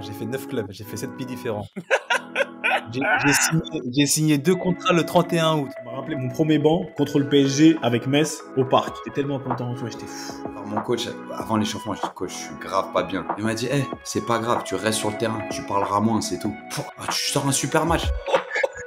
j'ai fait 9 clubs, j'ai fait 7 pieds différents. J'ai signé, signé, deux contrats le 31 août. On m'a rappelé mon premier banc contre le PSG avec Metz au parc. J'étais tellement content, j'étais fou. mon coach, avant l'échauffement, je dis coach, je suis grave pas bien. Il m'a dit, c'est pas grave, tu restes sur le terrain, tu parleras moins, c'est tout. Ah, tu sors un super match.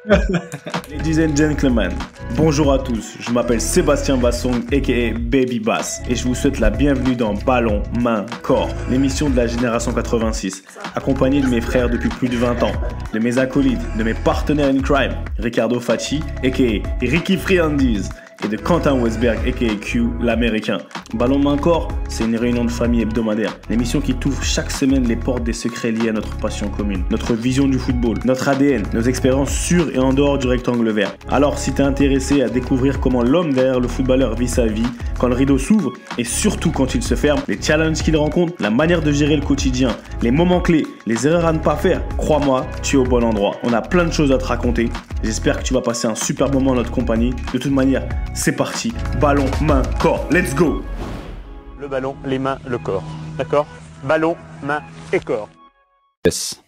Ladies and gentlemen, bonjour à tous. Je m'appelle Sébastien Bassong, aka Baby Bass, et je vous souhaite la bienvenue dans Ballon, Main, Corps, l'émission de la génération 86, Accompagné de mes frères depuis plus de 20 ans, de mes acolytes, de mes partenaires in crime, Ricardo Facci, aka Ricky Friandiz, et de Quentin Westberg, aka Q, l'américain. Ballon main corps, c'est une réunion de famille hebdomadaire. L'émission qui t'ouvre chaque semaine les portes des secrets liés à notre passion commune, notre vision du football, notre ADN, nos expériences sur et en dehors du rectangle vert. Alors si t'es intéressé à découvrir comment l'homme derrière le footballeur vit sa vie, quand le rideau s'ouvre et surtout quand il se ferme, les challenges qu'il rencontre, la manière de gérer le quotidien, les moments clés, les erreurs à ne pas faire, crois-moi, tu es au bon endroit. On a plein de choses à te raconter. J'espère que tu vas passer un super moment en notre compagnie. De toute manière, c'est parti, ballon, main, corps, let's go Le ballon, les mains, le corps. D'accord Ballon, main et corps. Yes.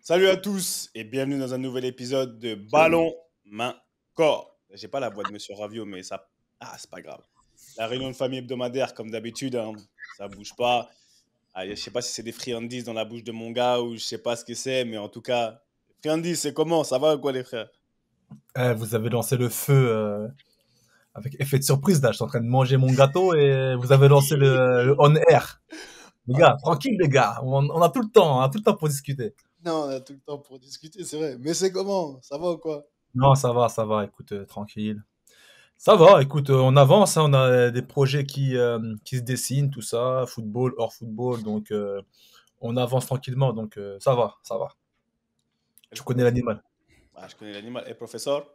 Salut à tous et bienvenue dans un nouvel épisode de Ballon, main, corps. J'ai pas la voix de Monsieur Ravio, mais ça. Ah, c'est pas grave. La réunion de famille hebdomadaire, comme d'habitude, hein, ça bouge pas. Ah, je sais pas si c'est des friandises dans la bouche de mon gars ou je sais pas ce que c'est, mais en tout cas, friandises, c'est comment Ça va ou quoi, les frères eh, Vous avez lancé le feu euh, avec effet de surprise là, je suis en train de manger mon gâteau et vous avez lancé le, on air. Les gars, tranquille les gars, on, a tout le temps, on a tout le temps pour discuter. Non, on a tout le temps pour discuter, c'est vrai. Mais c'est comment Ça va ou quoi Non, ça va, ça va, écoute, euh, tranquille. Ça va, écoute, euh, on avance, hein. on a des projets qui, euh, qui se dessinent, tout ça, football, hors football, donc on avance tranquillement, donc ça va, ça va. Je connais l'animal. Ah, je connais l'animal. Et professeur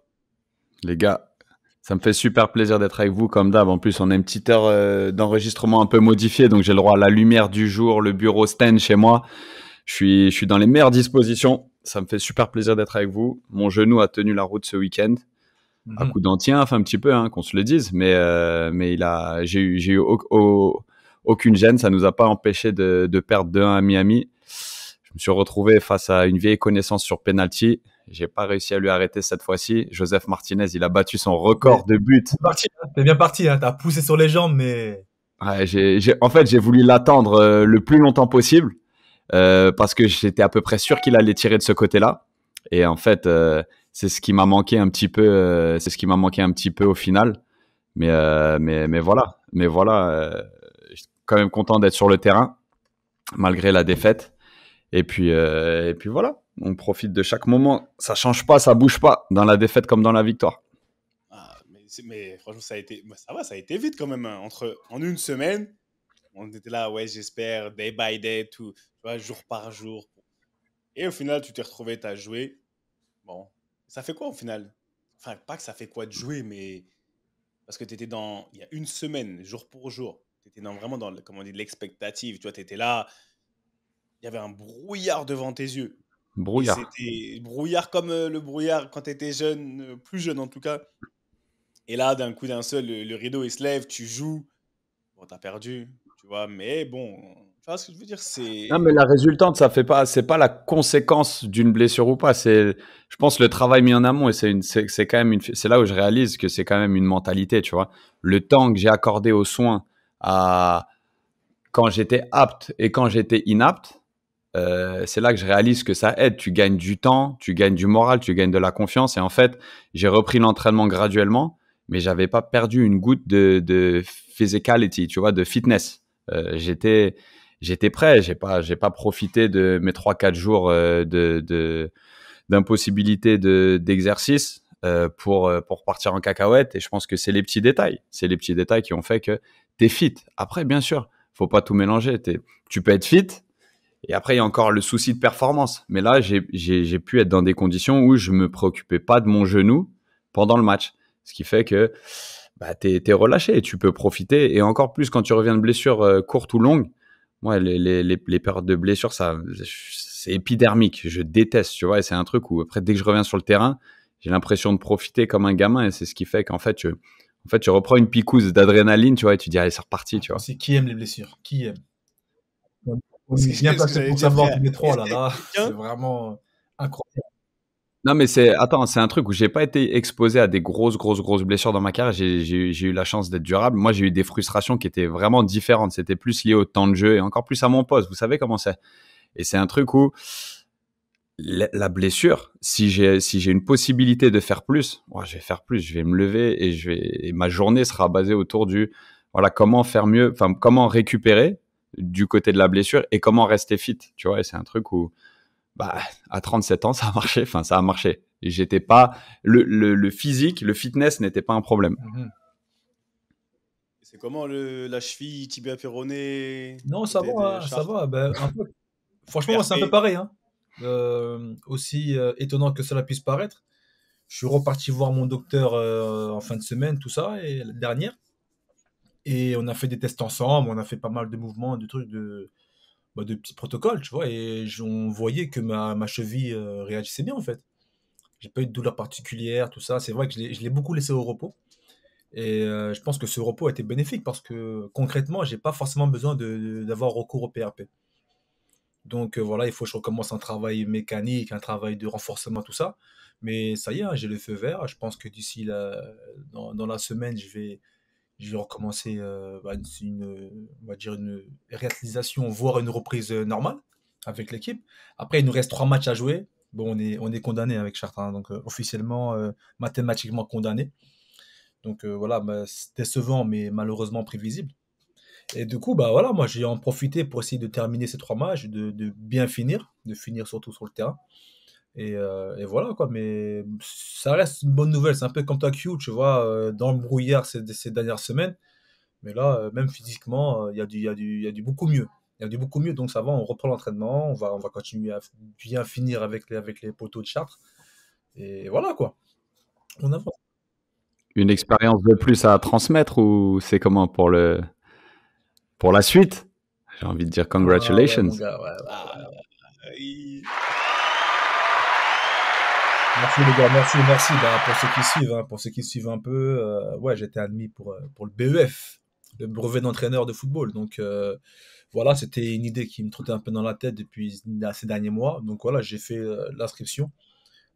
Les gars, ça me fait super plaisir d'être avec vous comme d'hab. En plus, on a une petite heure euh, d'enregistrement un peu modifiée, donc j'ai le droit à la lumière du jour, le bureau stand chez moi. Je suis, je suis dans les meilleures dispositions. Ça me fait super plaisir d'être avec vous. Mon genou a tenu la route ce week-end. À mhm. coup d'entien, enfin un petit peu, hein, qu'on se le dise. Mais, euh, mais il a, j'ai eu, aucune gêne. Ça nous a pas empêché de, de perdre 2-1 à Miami me suis retrouvé face à une vieille connaissance sur penalty. J'ai pas réussi à lui arrêter cette fois-ci. Joseph Martinez, il a battu son record de but. C'est bien parti, hein. t'as poussé sur les jambes, mais. en fait, j'ai voulu l'attendre euh, le plus longtemps possible euh, parce que j'étais à peu près sûr qu'il allait tirer de ce côté-là. Et en fait, euh, c'est ce qui m'a manqué un petit peu. c'est ce qui m'a manqué un petit peu au final. Mais mais mais voilà, mais voilà. je suis quand même content d'être sur le terrain malgré la défaite. Et puis, euh, et puis voilà, on profite de chaque moment. Ça change pas, ça bouge pas dans la défaite comme dans la victoire. Ah, mais, franchement, ça a été, bah, ça va, ça a été vite quand même. Hein. Entre en une semaine, on était là, ouais, j'espère, day by day, tout, jour par jour. Et au final, tu t'es retrouvé, à joué. Bon, ça fait quoi au final Enfin, pas que ça fait quoi de jouer, mais parce que tu étais dans, il y a une semaine, jour pour jour, tu étais vraiment dans, comment on dit, l'expectative. Tu vois, tu étais là, il y avait un brouillard devant tes yeux. Brouillard. C'était brouillard comme euh, le brouillard quand tu étais jeune, euh, plus jeune en tout cas. Et là, d'un coup d'un seul, le, rideau il se lève, tu joues. Bon, t'as perdu, tu vois, mais bon, tu vois ce que je veux dire c'est... Non, mais la résultante, ça fait pas, c'est pas la conséquence d'une blessure ou pas. C'est, je pense, le travail mis en amont et c'est, c'est, c'est quand même une, c'est là où je réalise que c'est quand même une mentalité, tu vois. Le temps que j'ai accordé aux soins à quand j'étais apte et quand j'étais inapte, euh, c'est là que je réalise que ça aide. Tu gagnes du temps, tu gagnes du moral, tu gagnes de la confiance. Et en fait, j'ai repris l'entraînement graduellement, mais j'avais pas perdu une goutte de, physicality, tu vois, de fitness. Euh, j'étais, prêt. J'ai pas, pas profité de mes 3-4 jours euh, de, d'impossibilité d'exercice. pour, pour partir en cacahuète et je pense que c'est les petits détails c'est les petits détails qui ont fait que es fit après bien sûr faut pas tout mélanger tu peux être fit et après, il y a encore le souci de performance. Mais là, j'ai pu être dans des conditions où je me préoccupais pas de mon genou pendant le match. Ce qui fait que bah, tu es, relâché relâché, tu peux profiter. Et encore plus quand tu reviens de blessure euh, courte ou longue. Moi, les, les, périodes de blessure, ça, c'est épidermique. Je déteste, tu vois. Et c'est un truc où, après, dès que je reviens sur le terrain, j'ai l'impression de profiter comme un gamin. Et c'est ce qui fait qu'en fait, tu, en fait, tu reprends une picouse d'adrénaline, tu vois. Et tu dis, allez, c'est reparti, tu vois. C'est qui aime les blessures Qui aime c'est vraiment incroyable. Non, mais c'est attends, c'est un truc où j'ai pas été exposé à des grosses, grosses, grosses blessures dans ma carrière. J'ai eu la chance d'être durable. Moi, j'ai eu des frustrations qui étaient vraiment différentes. C'était plus lié au temps de jeu et encore plus à mon poste. Vous savez comment c'est. Et c'est un truc où la blessure, si j'ai si j'ai une possibilité de faire plus, moi, je vais faire plus. Je vais me lever et je vais ma journée sera basée autour du voilà comment faire mieux, enfin comment récupérer du côté de la blessure et comment rester fit, tu vois. c'est un truc où, bah, à 37 ans, ça a marché. Enfin, ça a marché. J'étais pas le, physique, le fitness n'était pas un problème. Mhm. C'est comment la cheville, tibia péroné Non, ça va, hein, ça va. Ben, Franchement, c'est un peu pareil. Hein. Euh, aussi euh, étonnant que cela puisse paraître, je suis reparti voir mon docteur euh, en fin de semaine, tout ça, et la dernière. Et on a fait des tests ensemble, on a fait pas mal de mouvements, de trucs, de, bah, de petits protocoles, tu vois. Et on voyait que ma, cheville euh, réagissait bien, en fait. J'ai pas eu de douleur particulière, tout ça. C'est vrai que je l'ai beaucoup laissé au repos. Et euh, je pense que ce repos a été bénéfique parce que concrètement, j'ai pas forcément besoin d'avoir recours au PRP. Donc euh, voilà, il faut que je recommence un travail mécanique, un travail de renforcement, tout ça. Mais ça y est, hein, j'ai le feu vert. Je pense que d'ici dans, dans la semaine, je vais, j'ai recommencé euh, bah, une, va dire une réalisation, voire une reprise euh, normale avec l'équipe. Après, il nous reste trois matchs à jouer. Bon, on est, on est condamné avec Chartin, hein, donc euh, officiellement, mathématiquement condamné. Donc voilà, bah, décevant, mais malheureusement prévisible. Et du coup, bah voilà, moi j'ai en profité pour essayer de terminer ces trois matchs, de, de bien finir, de finir surtout sur le terrain. Euh, et, voilà, quoi. Mais ça reste une bonne nouvelle. C'est un peu comme ta Q, tu vois, euh, dans le brouillard ces, ces dernières semaines. Mais là, euh, même physiquement, il y, a du, y, du, y a du beaucoup mieux. Il y a du beaucoup mieux. Donc ça va, on reprend l'entraînement. On va, on va continuer à bien finir avec les, avec les poteaux de Chartres. Et voilà, quoi. On avance. Une expérience de plus à transmettre ou c'est comment pour, le... pour la suite J'ai envie de dire ah congratulations. Merci les gars, merci, merci bah, pour ceux qui suivent, hein, pour ceux qui suivent un peu. Euh, ouais, j'étais admis pour, euh, pour le BEF, le brevet d'entraîneur de football. Donc euh, voilà, c'était une idée qui me trottait un peu dans la tête depuis ces derniers mois. Donc voilà, j'ai fait l'inscription.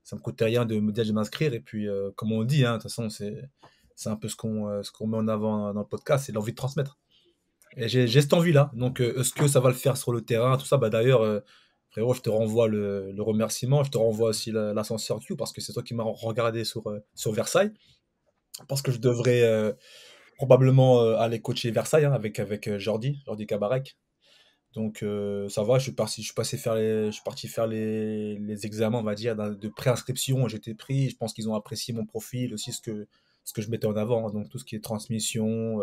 Ça me coûtait rien de me dire de m'inscrire. Et puis, comme on dit, hein, de toute façon, c'est c'est un peu ce qu'on ce qu'on met en avant dans le podcast, c'est l'envie de transmettre. Et j'ai cette envie-là. Donc, est-ce que ça va le faire sur le terrain, tout ça bah, D'ailleurs, Frérot, je te renvoie le, remerciement, je te renvoie aussi l'ascenseur Q parce que c'est toi qui m'as regardé sur, euh, sur Versailles. Parce que je devrais euh, probablement euh, aller coacher Versailles hein, avec, avec Jordi, Jordi Kabarek. Donc ça va, je suis, parti, faire les, je faire les, examens, on va dire, de préinscription. J'étais pris. Je pense qu'ils ont apprécié mon profil aussi, ce que, ce que je mettais en avant. Hein. donc tout ce qui est transmission,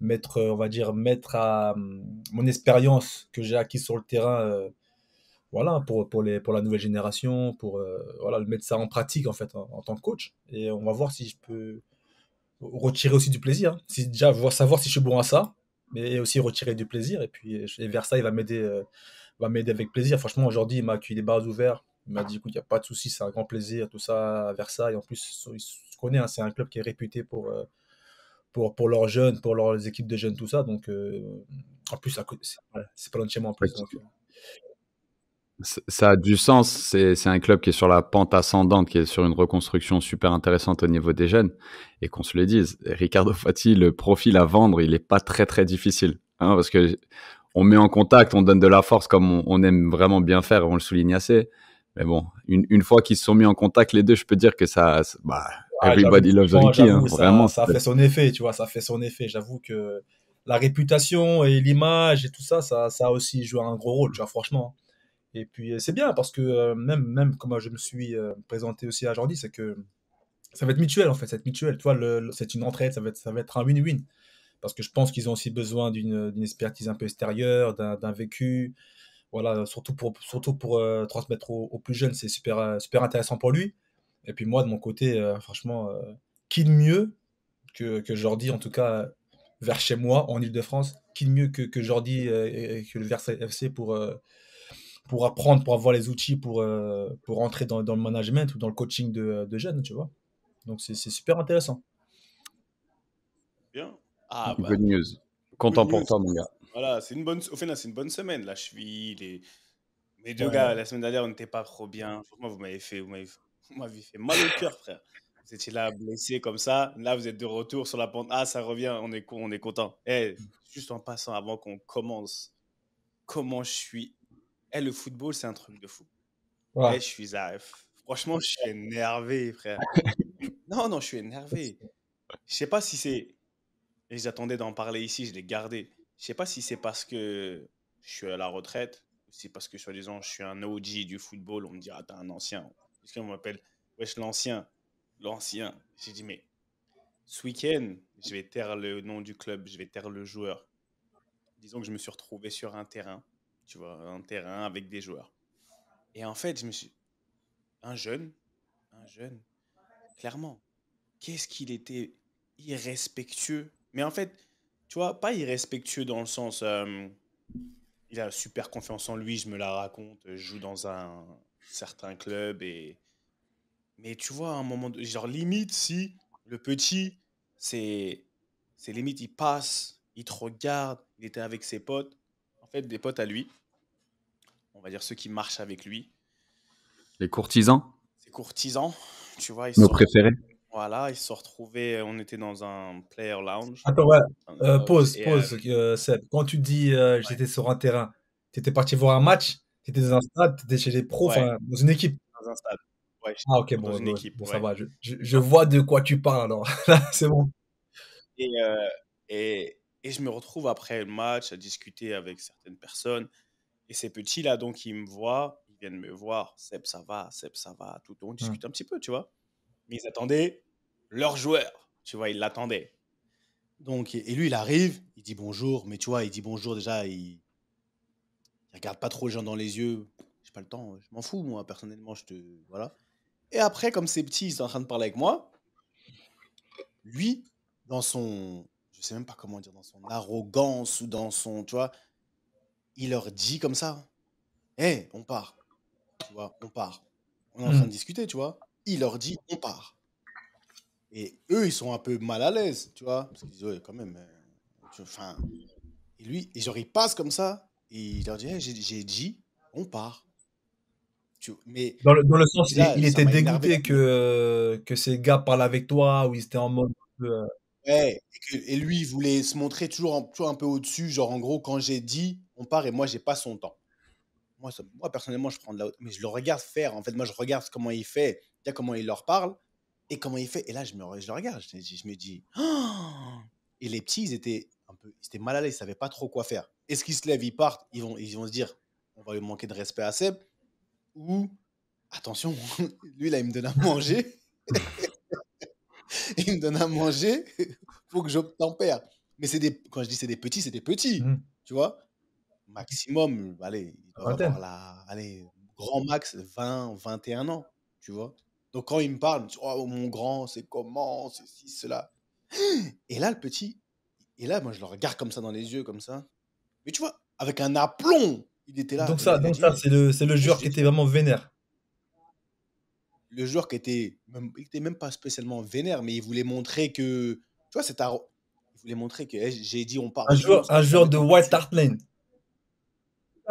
mettre, on va dire, mettre à hum, mon expérience que j'ai acquise sur le terrain voilà, pour, pour, les, pour la nouvelle génération, pour euh, voilà, mettre ça en pratique en fait en, tant que coach. Et on va voir si je peux retirer aussi du plaisir. Hein. Si, déjà, savoir si je suis bon à ça, mais aussi retirer du plaisir. Et puis, et va m'aider euh, va m'aider avec plaisir. Franchement, aujourd'hui, il m'a accueilli les bras ouverts. Il m'a dit, écoute, il n'y a pas de souci, c'est un grand plaisir, tout ça, Versailles. En plus, il se connaît, hein. c'est un club qui est réputé pour, euh, pour, pour leurs jeunes, pour leurs équipes de jeunes, tout ça. Donc, en plus, c'est pas loin de en ça a du sens. C'est un club qui est sur la pente ascendante, qui est sur une reconstruction super intéressante au niveau des jeunes. Et qu'on se le dise, Ricardo Fati, le profil à vendre, il n'est pas très très difficile. Hein, parce que on met en contact, on donne de la force comme on, aime vraiment bien faire, on le souligne assez. Mais bon, une, fois qu'ils sont mis en contact, les deux, je peux dire que ça. Bah, ah, everybody loves Ricky. Hein, vraiment, ça fait son effet, tu vois, ça fait son effet. J'avoue que la réputation et l'image et tout ça, ça, ça a aussi joué un gros rôle, tu vois, franchement. Et puis euh, c'est bien parce que euh, même, même comme je me suis euh, présenté aussi à Jordi, c'est que ça va être mutuel en fait, cette mutuel Tu vois, c'est une entraide, ça va être, ça va être un win-win. Parce que je pense qu'ils ont aussi besoin d'une expertise un peu extérieure, d'un vécu. Voilà, surtout pour, surtout pour transmettre aux, plus jeunes, c'est super, super intéressant pour lui. Et puis moi, de mon côté, franchement, qui de mieux que, que Jordi, en tout cas, vers chez moi, en Ile-de-France, qui de mieux que, que Jordi et, que le Versailles FC pour pour apprendre, pour avoir les outils pour, euh, pour entrer dans, le management ou dans le coaching de, jeunes, tu vois. Donc c'est super intéressant. Bien. Ah, bah, news. Content pour toi, mon gars. Voilà, c'est une bonne, au final, c'est une bonne semaine. Là, je suis. Les... Mes deux gars, la semaine dernière, on n'était pas trop bien. Moi, vous m'avez fait, vous m'avez fait mal au cœur, frère. Vous étiez là blessé comme ça. Là, vous êtes de retour sur la pente. Ah, ça revient. On est, on est content. Hey, eh, juste en passant, avant qu'on commence, comment je suis eh, le football, c'est un truc de fou. Eh, ouais. je suis Franchement, je suis énervé, frère. non, non, je suis énervé. Je sais pas si c'est. Ils attendaient d'en parler ici, je l'ai gardé. Je sais pas si c'est parce que je suis à la retraite, ou c'est parce que soi-disant je suis un OG du football. On me dit, ah, t'es un ancien. Parce qu'on m'appelle, wesh, l'ancien. L'ancien. J'ai dit, mais ce week-end, je vais taire le nom du club, je vais taire le joueur. Disons que je me suis retrouvé sur un terrain tu vois, un terrain avec des joueurs. Et en fait, je me suis. Un jeune, un jeune, clairement, qu'est-ce qu'il était irrespectueux. Mais en fait, tu vois, pas irrespectueux dans le sens. Euh, il a super confiance en lui, je me la raconte, je joue dans un certain club et. Mais tu vois, à un moment. De... Genre, limite, si le petit, c'est. C'est limite, il passe, il te regarde, il était avec ses potes, en fait, des potes à lui on va dire ceux qui marchent avec lui. Les courtisans Les courtisans, tu vois. Ils Nos préférés. Voilà, ils se sont retrouvés, on était dans un player lounge. Attends, ouais, euh, pause, pause, euh, Seb. Quand tu dis euh, j'étais sur un terrain, tu étais parti voir un match, tu étais dans un stade, tu étais chez les pros, dans une équipe. Dans un stade. Ouais, ah, ok, dans bon, une équipe, bon, ça va, je, je, vois de quoi tu parles alors, c'est bon. Et, et, et je me retrouve après le match à discuter avec certaines personnes. Et ces petits-là, donc, ils me voient, ils viennent me voir. Seb, ça va, Seb, ça va, tout. le On mmh. discute un petit peu, tu vois. Mais ils attendaient leur joueur, tu vois, ils l'attendaient. Donc, et lui, il arrive, il dit bonjour, mais tu vois, il dit bonjour déjà, il, il regarde pas trop les gens dans les yeux. J'ai pas le temps, je m'en fous, moi, personnellement, je te. Voilà. Et après, comme ces petits, ils sont en train de parler avec moi, lui, dans son. Je sais même pas comment dire, dans son arrogance ou dans son. Tu vois, il leur dit comme ça Hé, on part. Tu vois, on part. On est en train de hmm. discuter, tu vois. Il leur dit on part. Et eux, ils sont un peu mal à l'aise, tu vois. Parce qu'ils disent quand même. Euh, enfin. Et lui, et genre, il passe comme ça. Et il leur dit j'ai dit on part. Tu mais dans, le, sens, il, était dégoûté que, euh, que ces gars parlent avec toi ou ils étaient en mode. Euh, et, lui, il voulait se montrer toujours, un, toujours un peu au-dessus. Genre, en gros, quand j'ai dit, on part et moi, j'ai pas son temps. Moi, moi, personnellement, je prends de la mais je le regarde faire. En fait, moi, je regarde comment il fait, comment il leur parle et comment il fait. Et là, je, me, je le regarde, je, je me dis, oh! et les petits, ils étaient un peu, ils étaient mal à l'aise, ils savaient pas trop quoi faire. Est-ce qu'ils se lèvent, ils partent, ils vont, ils vont se dire, on va lui manquer de respect à Seb, ou attention, lui là, il me donne à manger. il me donne à manger, faut que j'obtempère. Mais c'est des, quand je dis c'est des petits, c'est des petits, mm. tu vois maximum, allez, grand max 20, 21 ans, tu vois. Donc quand il me parle, oh, mon grand, c'est comment, c'est si cela. Et là, le petit, et là, moi, je le regarde comme ça dans les yeux, comme ça. Mais tu vois, avec un aplomb, il était là. Donc ça, ça c'est le, le joueur qui était vraiment vénère. Le joueur qui était il était même pas spécialement vénère, mais il voulait montrer que, tu vois, c'est un... Il voulait montrer que, eh, j'ai dit, on parle. Un joueur, un joueur de White Hart Lane.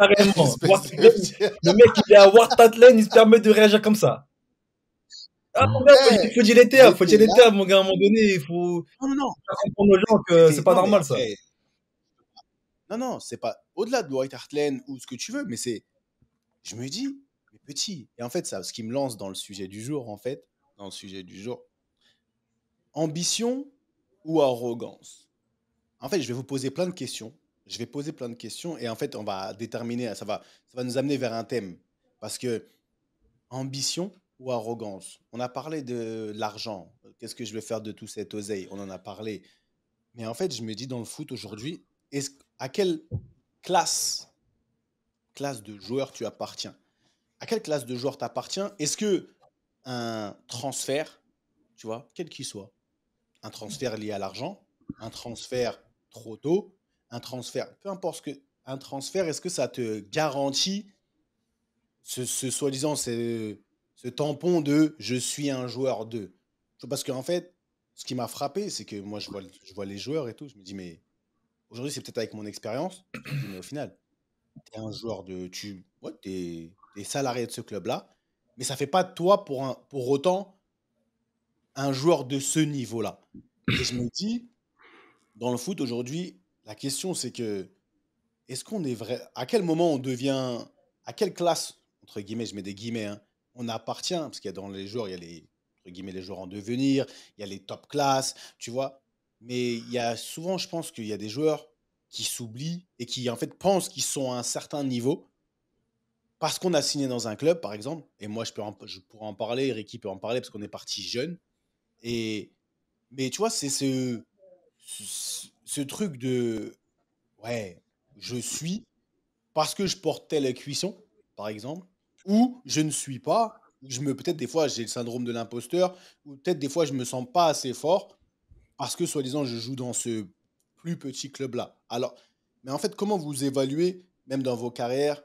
le mec, qui est à Wartatlen, il se permet de réagir comme ça. Ah, mon il faut dire les termes, faut dire les termes, mon gars, à un moment donné, il faut non, non, non. aux gens que c'est pas normal, ça. Eh. Non, non, c'est pas au-delà de White Hart ou ce que tu veux, mais c'est. Je me dis, mais petit. Et en fait, ça, ce qui me lance dans le sujet du jour, en fait, dans le sujet du jour, ambition ou arrogance En fait, je vais vous poser plein de questions je vais poser plein de questions et en fait, on va déterminer, ça va, ça va nous amener vers un thème. Parce que ambition ou arrogance On a parlé de l'argent. Qu'est-ce que je vais faire de tout cet oseille On en a parlé. Mais en fait, je me dis dans le foot aujourd'hui, à quelle classe, classe de joueur tu appartiens À quelle classe de joueur appartiens Est-ce que un transfert, tu vois, quel qu'il soit, un transfert lié à l'argent, un transfert trop tôt, un transfert, peu importe ce que, un transfert, est-ce que ça te garantit ce, ce soi-disant, ce, ce, tampon de je suis un joueur de Parce qu'en fait, ce qui m'a frappé, c'est que moi, je vois, je vois les joueurs et tout, je me dis, mais aujourd'hui, c'est peut-être avec mon expérience, mais au final, tu es un joueur de. Tu ouais, es, salarié de ce club-là, mais ça fait pas de toi pour, un, pour autant un joueur de ce niveau-là. Et je me dis, dans le foot aujourd'hui, la question, c'est que, est-ce qu'on est vrai À quel moment on devient. À quelle classe, entre guillemets, je mets des guillemets, hein, on appartient Parce qu'il y a dans les joueurs, il y a les, entre guillemets, les joueurs en devenir, il y a les top classes, tu vois. Mais il y a souvent, je pense qu'il y a des joueurs qui s'oublient et qui, en fait, pensent qu'ils sont à un certain niveau parce qu'on a signé dans un club, par exemple. Et moi, je, pourrais en parler, Ricky peut en parler parce qu'on est parti jeune. Et, mais tu vois, c'est ce ce truc de ouais, je suis parce que je porte telle cuisson, par exemple, ou je ne suis pas, je me peut-être des fois j'ai le syndrome de l'imposteur, ou peut-être des fois je me sens pas assez fort parce que soi-disant je joue dans ce plus petit club-là. Alors, mais en fait, comment vous évaluez, même dans vos carrières,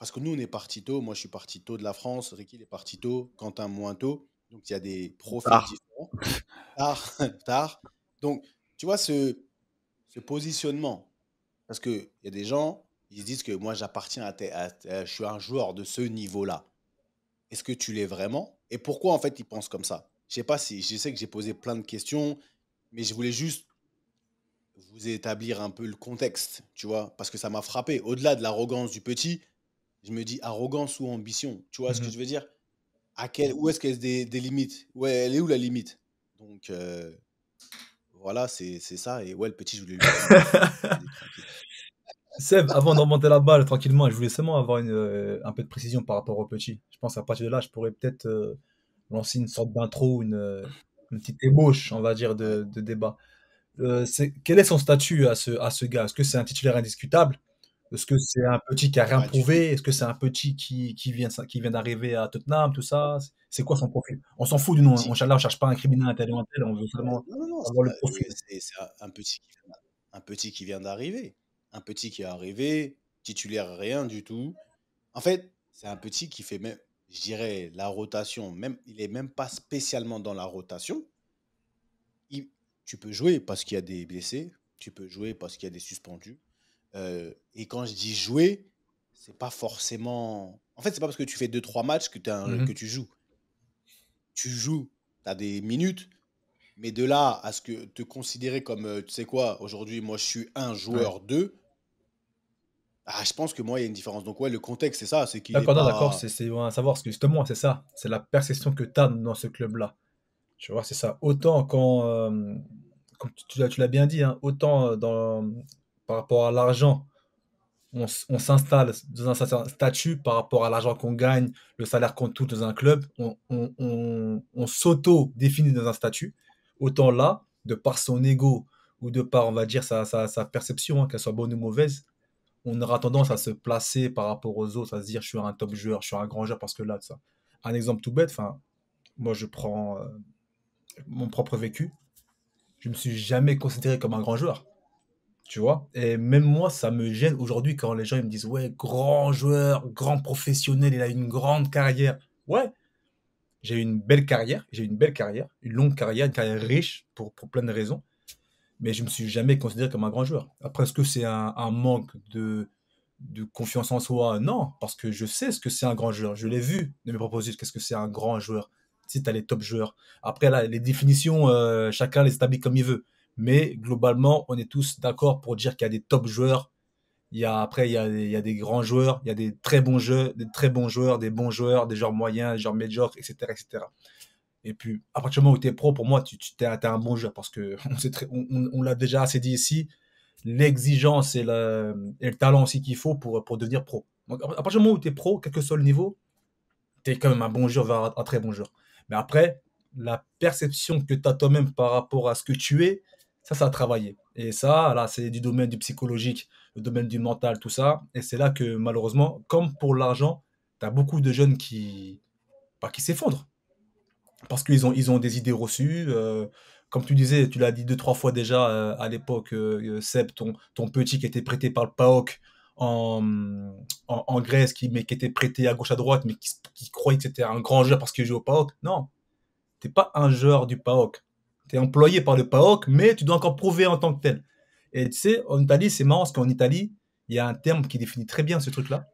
parce que nous on est parti tôt, moi je suis parti tôt de la France, Ricky il est parti tôt, Quentin moins tôt, donc il y a des profils tard. différents, tard, tard. Donc, tu vois, ce, ce positionnement. Parce qu'il y a des gens, ils disent que moi, j'appartiens à, Je suis un joueur de ce niveau-là. Est-ce que tu l'es vraiment Et pourquoi, en fait, ils pensent comme ça Je sais pas si. Je sais que j'ai posé plein de questions, mais je voulais juste vous établir un peu le contexte, tu vois, parce que ça m'a frappé. Au-delà de l'arrogance du petit, je me dis arrogance ou ambition. Tu vois ce que mhm. je veux dire à quel, Où est-ce qu'elle a des, limites ouais, Elle est où la limite Donc, euh, voilà, c'est ça. Et ouais, le petit, je voulais lui. Seb, avant de remonter la balle tranquillement, je voulais seulement avoir une, euh, un peu de précision par rapport au petit. Je pense qu'à partir de là, je pourrais peut-être euh, lancer une sorte d'intro, euh, une, petite ébauche, on va dire, de, débat. quel est son statut à ce, à ce gars Est-ce que c'est un titulaire indiscutable est-ce que c'est un petit qui a rien prouvé Est-ce que c'est un petit qui, vient, qui vient d'arriver à Tottenham, tout ça C'est quoi son profil On s'en fout du nom. Hein. On, cherche pas un criminel intellectuel, on veut seulement avoir le profil. C'est un petit qui vient, un petit qui vient d'arriver. Un petit qui est arrivé, titulaire rien du tout. En fait, c'est un petit qui fait même, je dirais, la rotation. Même, il est même pas spécialement dans la rotation. tu peux jouer parce qu'il y a des blessés. Tu peux jouer parce qu'il y a des suspendus euh, et quand je dis jouer, c'est pas forcément. En fait, c'est pas parce que tu fais 2-3 matchs que, as mmh que tu joues. Tu joues, tu as des minutes, mais de là à ce que te considérer comme, euh, tu sais quoi, aujourd'hui, moi, je suis un joueur 2. Ah, je pense que moi, il y a une différence. Donc, ouais, le contexte, c'est ça. C'est qu'il d'accord, d'accord, c'est à savoir, ce que justement, c'est ça. C'est la perception que tu as dans ce club-là. Tu vois, c'est ça. Autant quand. Euh, comme tu, l'as bien dit, hein, autant dans, par rapport à l'argent. On, s'installe dans un statut par rapport à l'argent qu'on gagne, le salaire qu'on touche dans un club. On, s'auto-définit dans un statut. Autant là, de par son ego ou de par, on va dire, sa, perception, hein, qu'elle soit bonne ou mauvaise, on aura tendance à se placer par rapport aux autres, à se dire je suis un top joueur, je suis un grand joueur parce que là, ça. Un exemple tout bête, moi je prends euh, mon propre vécu. Je me suis jamais considéré comme un grand joueur. Tu vois Et même moi, ça me gêne aujourd'hui quand les gens me disent Ouais, grand joueur, grand professionnel, il a une grande carrière. Ouais, j'ai une belle carrière, j'ai une belle carrière, une longue carrière, une carrière riche pour, pour plein de raisons. Mais je ne me suis jamais considéré comme un grand joueur. Après, est-ce que c'est un, manque de, de confiance en soi Non, parce que je sais ce que c'est un grand joueur. Je l'ai vu de me proposer qu'est-ce que c'est un grand joueur. Si tu as les top joueurs. Après, là, les définitions, euh, chacun les établit comme il veut. Mais globalement, on est tous d'accord pour dire qu'il y a des top joueurs. Il y a, après, il y a, il y a des grands joueurs, il y a des très bons jeux, des très bons joueurs, des bons joueurs, des joueurs moyens, des joueurs médiocres, etc., etc. Et puis, à partir du moment où tu es pro, pour moi, tu, tu es, un bon joueur parce que on, on, l'a déjà assez dit ici, l'exigence et, le, et le talent aussi qu'il faut pour, pour devenir pro. Donc, à partir du moment où tu es pro, quel que soit le niveau, tu es quand même un bon joueur, vers un très bon joueur. Mais après, la perception que tu as toi-même par rapport à ce que tu es, ça, ça a travaillé. Et ça, là, c'est du domaine du psychologique, le domaine du mental, tout ça. Et c'est là que, malheureusement, comme pour l'argent, tu as beaucoup de jeunes qui, bah, qui s'effondrent. Parce qu'ils ont, ils ont des idées reçues. Euh, comme tu disais, tu l'as dit deux, trois fois déjà euh, à l'époque, euh, Seb, ton, petit qui était prêté par le PAOC en, Grèce, qui, mais qui était prêté à gauche, à droite, mais qui, qui croyait que c'était un grand joueur parce qu'il jouait au PAOC. Non, t'es pas un joueur du PAOC tu es employé par le PAOC, mais tu dois encore prouver en tant que tel. Et tu sais, en Italie, c'est marrant parce qu'en Italie, il y a un terme qui définit très bien ce truc-là.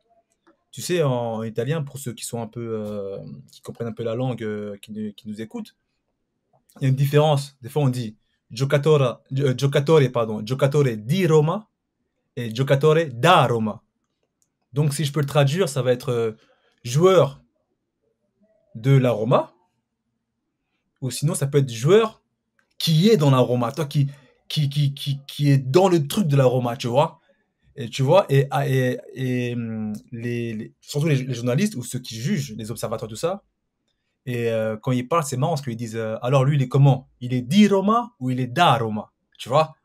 Tu sais, en italien, pour ceux qui sont un peu, euh, qui comprennent un peu la langue, euh, qui, nous écoutent, il y a une différence. Des fois, on dit giocatore, euh, giocatore, pardon, giocatore di Roma et giocatore da Roma. Donc, si je peux le traduire, ça va être joueur de la Roma, ou sinon, ça peut être joueur qui est dans l'aroma, toi qui, qui, qui, qui, qui est dans le truc de l'aroma, tu vois. Et tu vois, et, ah, et, mm, les, surtout les, journalistes ou ceux qui jugent, les observateurs, tout ça, et euh, quand ils parlent, c'est marrant parce qu'ils disent euh, alors lui, il est comment Il est d'Iroma ou il est d'Aroma Tu vois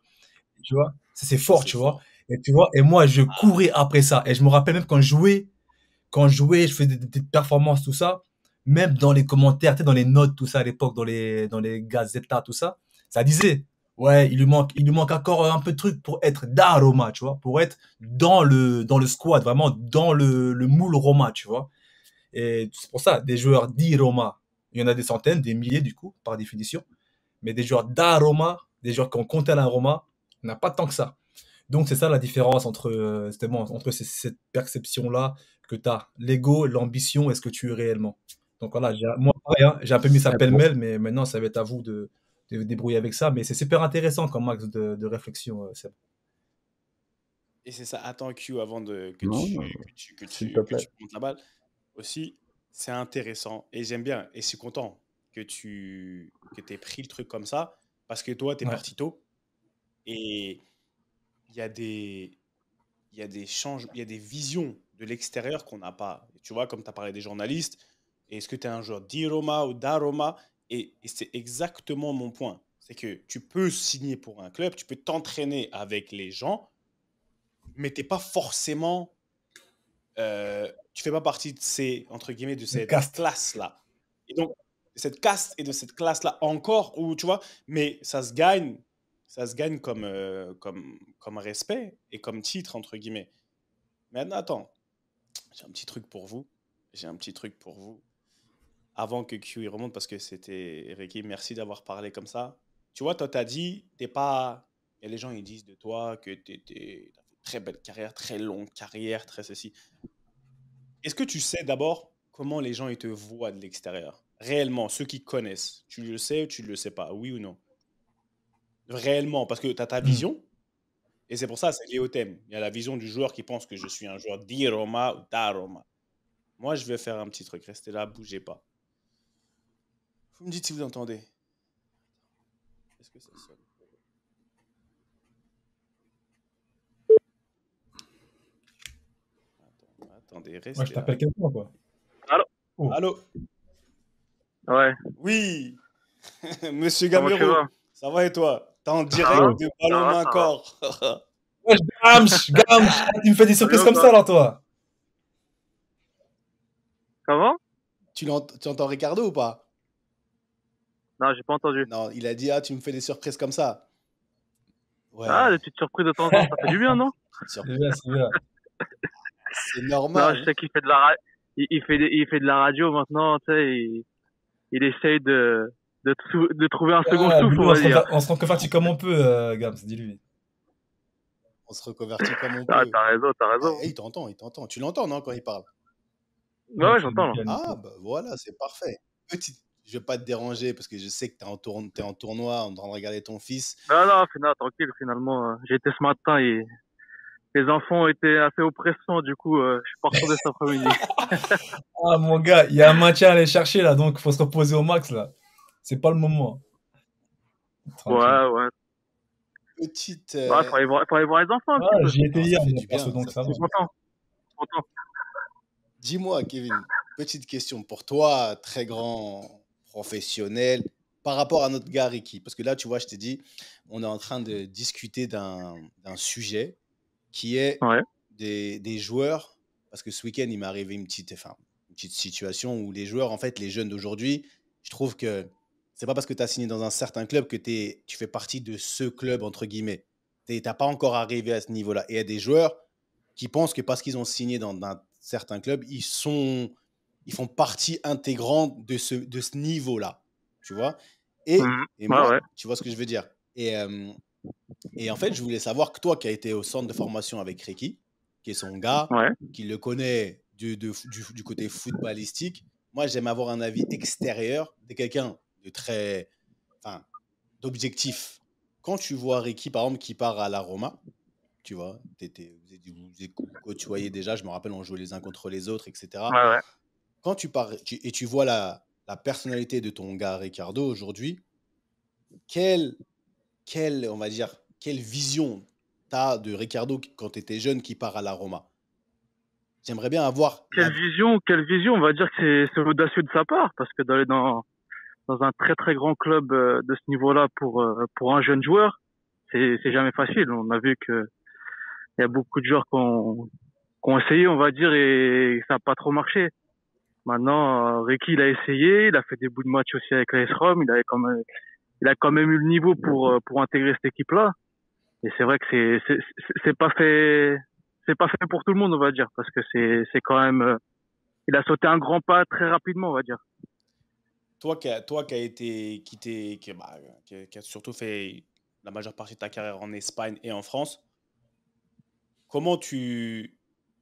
Tu vois C'est fort, tu vois Et tu vois Et moi, je courais après ça. Et je me rappelle même quand je jouais, quand je jouais, je faisais des performances, tout ça même dans les commentaires, dans les notes, tout ça à l'époque, dans les, dans les tout ça, ça disait, ouais, il lui manque, il lui manque encore un peu de trucs pour être da Roma, tu vois, pour être dans le, dans le squad, vraiment dans le, le moule Roma, tu vois. Et c'est pour ça, des joueurs di Roma, il y en a des centaines, des milliers du coup, par définition, mais des joueurs da des joueurs qui ont compté à la Roma, n'a pas tant que ça. Donc c'est ça la différence entre, euh, entre cette perception-là que tu as, l'ego, l'ambition est ce que tu es réellement. Donc voilà, moi, hein, j'ai un peu mis ça pelle mêle mais maintenant, ça va être à vous de, de débrouiller avec ça. Mais c'est super intéressant comme max de, de réflexion, euh, Et c'est ça, attends Q avant de, que, non, tu, que, la balle. Aussi, c'est intéressant et j'aime bien et je suis content que tu que aies pris le truc comme ça parce que toi, tu es parti tôt et il y a des il y a des changes, il y a des visions de l'extérieur qu'on n'a pas. Tu vois, comme tu as parlé des journalistes, est-ce que tu es un joueur d'Iroma ou d'Aroma Et, c'est exactement mon point. C'est que tu peux signer pour un club, tu peux t'entraîner avec les gens, mais t'es pas forcément. Euh, tu fais pas partie de ces, entre guillemets, de cette classe-là. Et donc, cette caste et de cette classe-là encore, où, tu vois, mais ça se gagne, ça se gagne comme, euh, comme, comme respect et comme titre, entre guillemets. Mais attends, j'ai un petit truc pour vous. J'ai un petit truc pour vous avant que QI remonte parce que c'était Ricky, merci d'avoir parlé comme ça. Tu vois, toi, t'as dit, t'es pas. Et les gens, ils disent de toi que tu as une très belle carrière, très longue carrière, très ceci. Est-ce que tu sais d'abord comment les gens, ils te voient de l'extérieur Réellement, ceux qui connaissent, tu le sais ou tu le sais pas, oui ou non Réellement, parce que tu as ta hmm. vision, et c'est pour ça, c'est lié au thème. Il y a la vision du joueur qui pense que je suis un joueur d'Iroma ou d'Aroma. Moi, je vais faire un petit truc, restez là, bougez pas. Vous me dites si vous entendez. Est-ce que ça sonne Attends, Attendez, restez. Moi, je t'appelle quelqu'un, quoi. Allô oh. Allô Ouais. Oui Monsieur Gamero, ça va et toi T'es en direct de Ballon encore Corps. Wesh, Gams, Gams, tu me fais des surprises comme ça, alors, toi Comment tu entends Ricardo ou pas non, j'ai pas entendu. Non, il a dit Ah, tu me fais des surprises comme ça. Ouais. Ah, les petites surprises de temps en temps, ça fait du bien, non Surprise, c'est bien. c'est normal. Non, je sais qu'il fait de la, il, fait fait de la radio maintenant, tu sais, il... il essaye de, de, trouver un second ah, souffle, on, se reconvertit, on se comme on peut, euh, Gams, dis-lui. On se reconvertit comme on ah, peut. Ah, t'as raison, t'as raison. Eh, il t'entend, il t'entend. Tu l'entends, non, quand il parle Ouais, j'entends. Ah, bah voilà, c'est parfait. Petite, je vais pas te déranger parce que je sais que tu es, es, en tournoi, en train de regarder ton fils. Non, non, finalement, tranquille, finalement. Euh, j'ai été ce matin et les enfants étaient assez oppressants, du coup, euh, je suis pas retourné cet après-midi. ah, mon gars, il y a un match à aller chercher là, donc faut se reposer au max là. C'est pas le moment. Tranquille. Ouais, ouais. Petite. Bah, euh... faut aller, voir, aller voir les enfants. Ouais, J'y étais ah, hier, du bien, donc ça, Dis-moi, Kevin, petite question pour toi, très grand professionnel par rapport à notre gars Ricky Parce que là, tu vois, je t'ai dit, on est en train de discuter d'un sujet qui est des, joueurs. Parce que ce week-end, il m'est arrivé une petite, enfin, une petite situation où les joueurs, en fait, les jeunes d'aujourd'hui, je trouve que c'est pas parce que tu as signé dans un certain club que tu fais partie de ce club, entre guillemets. Tu n'as pas encore arrivé à ce niveau-là. Et il y a des joueurs qui pensent que parce qu'ils ont signé dans, dans un certain club, ils sont ils font partie intégrante de ce, de ce niveau-là. Tu vois Et, mmh moi, tu vois ce que je veux dire. Et, et en fait, je voulais savoir que toi qui as été au centre de formation avec Ricky, qui est son gars, qui le connaît du, du, côté footballistique, moi j'aime avoir un avis extérieur de quelqu'un de très. Enfin, d'objectif. Quand tu vois Ricky, par exemple, qui part à la Roma, tu vois, tu vous, vous, déjà, je me rappelle, on jouait les uns contre les autres, etc. Ouais, quand tu parles et tu vois la, la personnalité de ton gars Ricardo aujourd'hui, quelle, quelle, on va dire, quelle vision tu as de Ricardo quand tu étais jeune qui part à la Roma J'aimerais bien avoir. Quelle vision, quelle vision On va dire que c'est audacieux de sa part, parce que d'aller dans, dans un très très grand club euh, de ce niveau-là pour, euh, pour un jeune joueur, c'est jamais facile. On a vu que il y a beaucoup de joueurs qui ont, qui ont essayé, on va dire, et ça n'a pas trop marché. Maintenant, euh, Ricky, il a essayé, il a fait des bouts de match aussi avec la Rom. il, avait il a quand même eu le niveau euh, pour, intégrer cette équipe-là. Et c'est vrai que c'est, c'est, pas fait, pour tout le monde, on va dire, parce que c'est, quand même, euh, il a sauté un grand pas très rapidement, on va dire. Toi qui as, toi qui a été, bah, qui qui, a surtout fait la majeure partie de ta carrière en Espagne et en France, comment tu,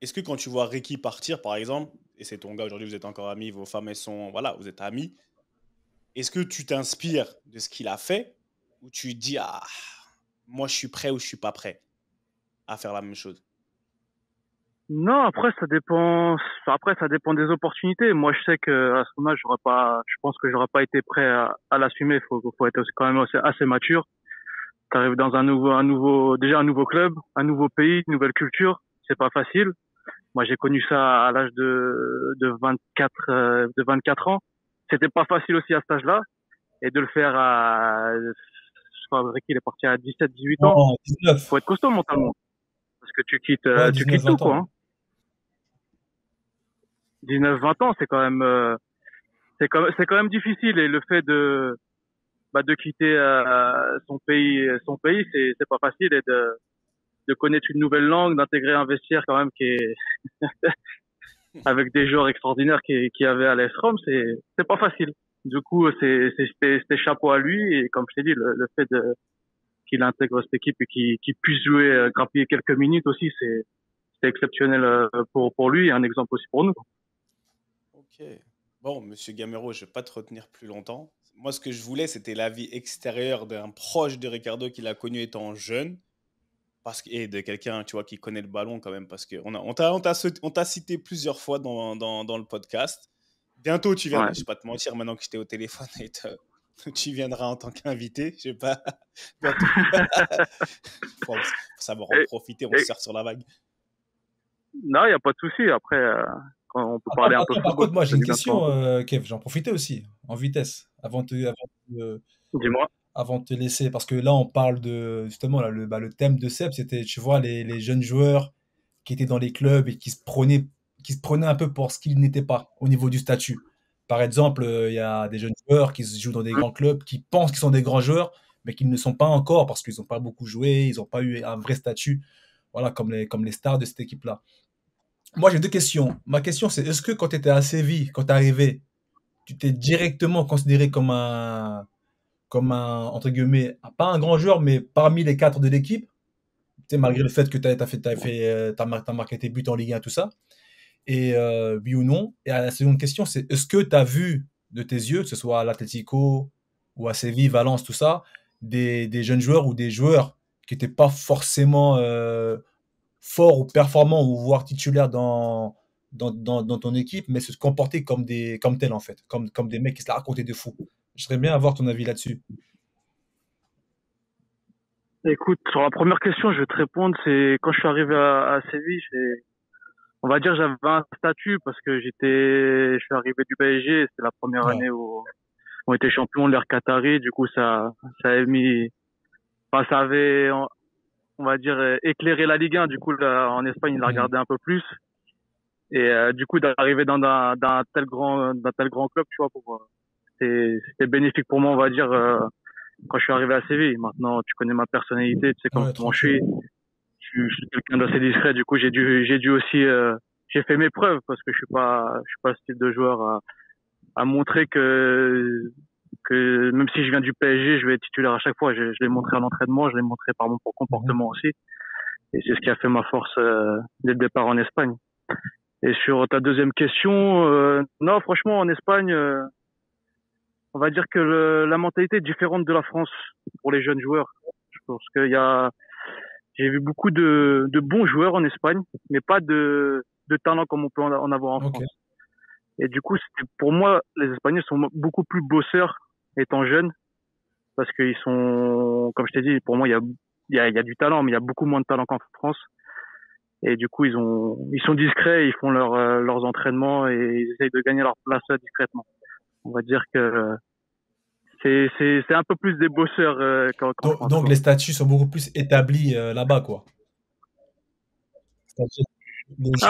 est-ce que quand tu vois Ricky partir, par exemple, et c'est ton gars, aujourd'hui vous êtes encore amis, vos femmes sont, voilà, vous êtes amis. Est-ce que tu t'inspires de ce qu'il a fait ou tu dis, ah, moi je suis prêt ou je suis pas prêt à faire la même chose non, après ça dépend. Après ça dépend des opportunités. Moi, je sais que à ce moment j'aurais pas. Je pense que j'aurais pas été prêt à, l'assumer. Faut, faut être quand même assez, mature. mature. arrives dans un nouveau, un nouveau, déjà un nouveau club, un nouveau pays, une nouvelle culture. C'est pas facile. Moi, j'ai connu ça à l'âge de, de 24 euh, de 24 ans. C'était pas facile aussi à cet âge-là et de le faire à je crois qu'il est parti à 17 18 ans. Oh, 19. Faut être costaud mentalement parce que tu quittes euh, tu quittes tout quoi. 19 20 hein. ans, c'est quand même euh, c'est quand c'est quand même difficile et le fait de bah, de quitter euh, son pays son pays, c'est c'est pas facile et de de connaître une nouvelle langue, d'intégrer un vestiaire quand même qui est avec des joueurs extraordinaires qui, qui avaient à l'AS Rome, c'est c'est pas facile. Du coup, c'est c'était chapeau à lui et comme je t'ai dit, le, fait de qu'il intègre cette équipe et qu'il puisse jouer grappiller euh, quelques minutes aussi, c'est exceptionnel euh, pour pour lui et un exemple aussi pour nous. Ok. Bon, Monsieur Gamero, je vais pas te retenir plus longtemps. Moi, ce que je voulais, c'était l'avis extérieur d'un proche de Ricardo qu'il a connu étant jeune parce que, et de quelqu'un tu vois qui connaît le ballon quand même parce que on a, on t'a on t'a cité plusieurs fois dans, dans, dans, le podcast. Bientôt tu viendras, je je vais pas te mentir maintenant que j'étais au téléphone et tu viendras en tant qu'invité, je sais pas. Bientôt. faut, savoir en profiter, on sert sur la vague. Non, il y a pas de souci après euh, on peut parler un peu Par contre, moi j'ai une question euh, Kev, j'en profitais aussi en vitesse avant de avant de, euh, Dis-moi avant de te laisser Parce que là, on parle de justement là, le, bah, le thème de Seb, c'était, tu vois, les, les, jeunes joueurs qui étaient dans les clubs et qui se prenaient, qui se prenaient un peu pour ce qu'ils n'étaient pas au niveau du statut. Par exemple, euh, il y a des jeunes joueurs qui jouent dans des mmh. grands clubs, qui pensent qu'ils sont des grands joueurs, mais qu'ils ne le sont pas encore parce qu'ils n'ont pas beaucoup joué, ils n'ont pas eu un vrai statut, voilà, comme les, comme les stars de cette équipe-là. Moi, j'ai deux questions. Ma question, c'est est-ce que quand tu étais à Séville, quand tu es arrivé, tu t'es directement considéré comme un, comme un, entre guillemets, pas un grand joueur, mais parmi les quatre de l'équipe, malgré le fait que tu as, as, as, fait, euh, marqué, as tes buts en Ligue 1, tout ça, et euh, oui ou non. Et à la seconde question, c'est est-ce que tu as vu de tes yeux, que ce soit à l'Atletico ou à Séville, Valence, tout ça, des, jeunes joueurs ou des joueurs qui n'étaient pas forcément euh, forts ou performants ou voire titulaires dans, dans, ton équipe, mais se comporter comme, des, comme tels en fait, comme, comme des mecs qui se la racontaient de fou. J'aimerais bien avoir ton avis là-dessus. Écoute, sur la première question, je vais te répondre. C'est quand je suis arrivé à, Séville, on va dire j'avais un statut parce que j'étais, je suis arrivé du PSG. C'était la première année où on était champion de l'ère Qatari. Du coup, ça, ça avait mis, ça avait, on, va dire, éclairé la Ligue 1. Du coup, en Espagne, ils la regardaient un peu plus. Et euh, du coup, d'arriver dans un, tel grand, un tel grand club, tu vois, pour c'était bénéfique pour moi, on va dire, euh, quand je suis arrivé à Séville. Maintenant, tu connais ma personnalité, tu sais comment, je suis. Je, suis quelqu'un d'assez discret, du coup, j'ai dû, j'ai dû aussi, euh, j'ai fait mes preuves parce que je suis pas, je suis pas ce type de joueur à, montrer que que même si je viens du PSG, je vais être titulaire à chaque fois. Je, l'ai montré à l'entraînement, je l'ai montré par mon comportement aussi. Et c'est ce qui a fait ma force euh, dès le départ en Espagne. Et sur ta deuxième question, non, franchement, en Espagne, on va dire que euh, la mentalité est différente de la France pour les jeunes joueurs. Je pense qu'il y a, j'ai vu beaucoup de, bons joueurs en Espagne, mais pas de, de talent comme on peut en avoir en France. Et du coup, pour moi, les Espagnols sont beaucoup plus bosseurs étant jeunes, parce qu'ils sont, comme je t'ai dit, pour moi, il y a, du talent, mais il y a beaucoup moins de talent qu'en France. Et du coup, ils ont, ils sont discrets, ils font euh, leurs entraînements et ils essayent de gagner leur place discrètement on va dire que euh, c'est un peu plus des bosseurs. Euh, quand, donc, les statuts sont beaucoup plus établis euh, là-bas, quoi. ah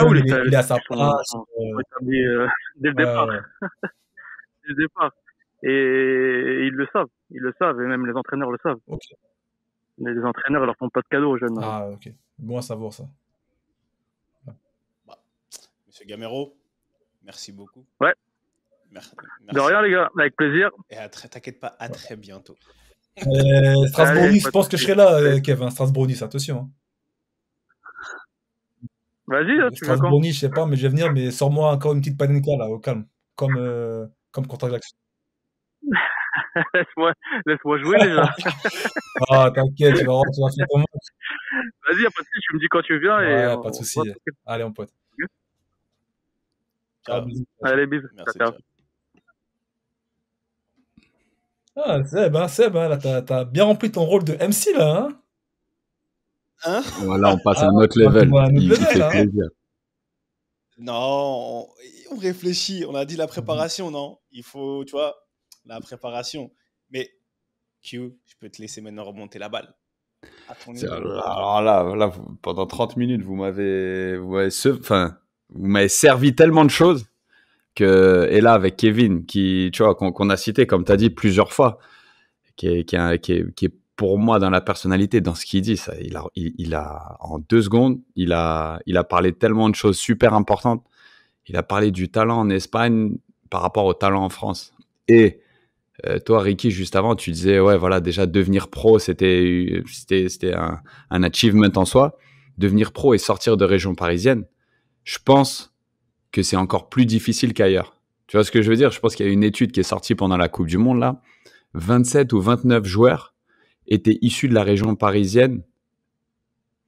oui, il, il, à sa place. dès le départ. dès le départ. Et, ils le savent, ils le savent, et même les entraîneurs le savent. Les, entraîneurs ne leur font pas de cadeaux aux jeunes. Hein. Ah, ok. Bon à savoir ça. Bah, monsieur Gamero, merci beaucoup. Ouais, Merci. De rien, les gars, avec plaisir. Et t'inquiète pas, à très bientôt. Euh, Strasbourg, je pense que je serai là, euh, Kevin. Strasbourg, attention. Hein. Vas-y, Strasbourg, je sais pas, mais je vais venir, mais sors-moi encore une petite panenka là, au calme, comme, euh, comme contre l'action. laisse-moi, laisse jouer déjà. ah, t'inquiète, tu vas voir, tu vas faire Vas-y, pas de soucis, tu me dis quand tu viens. et pas de soucis. Allez, on pote. Ciao. Allez, bisous. Ah, Seb, hein, c'est hein, là, t'as, bien rempli ton rôle de MC, là, hein Hein Voilà, on passe à un ah, autre level. Hein. Non, on, réfléchit. On a dit la préparation, non Il faut, tu vois, la préparation. Mais Q, je peux te laisser maintenant remonter la balle. alors là, pendant 30 minutes, vous m'avez, vous enfin, vous m'avez servi tellement de choses et là avec Kevin qui tu vois qu'on a cité comme tu as dit plusieurs fois qui est, qui, pour moi dans la personnalité dans ce qu'il dit ça il il, a en deux secondes il a il a parlé tellement de choses super importantes il a parlé du talent en Espagne par rapport au talent en France et euh, toi, Ricky, juste avant, tu disais, ouais, voilà, déjà devenir pro, c'était c'était un, un achievement en soi. Devenir pro et sortir de région parisienne, je pense que c'est encore plus difficile qu'ailleurs. Tu vois ce que je veux dire Je pense qu'il y a une étude qui est sortie pendant la Coupe du Monde, là. 27 ou 29 joueurs étaient issus de la région parisienne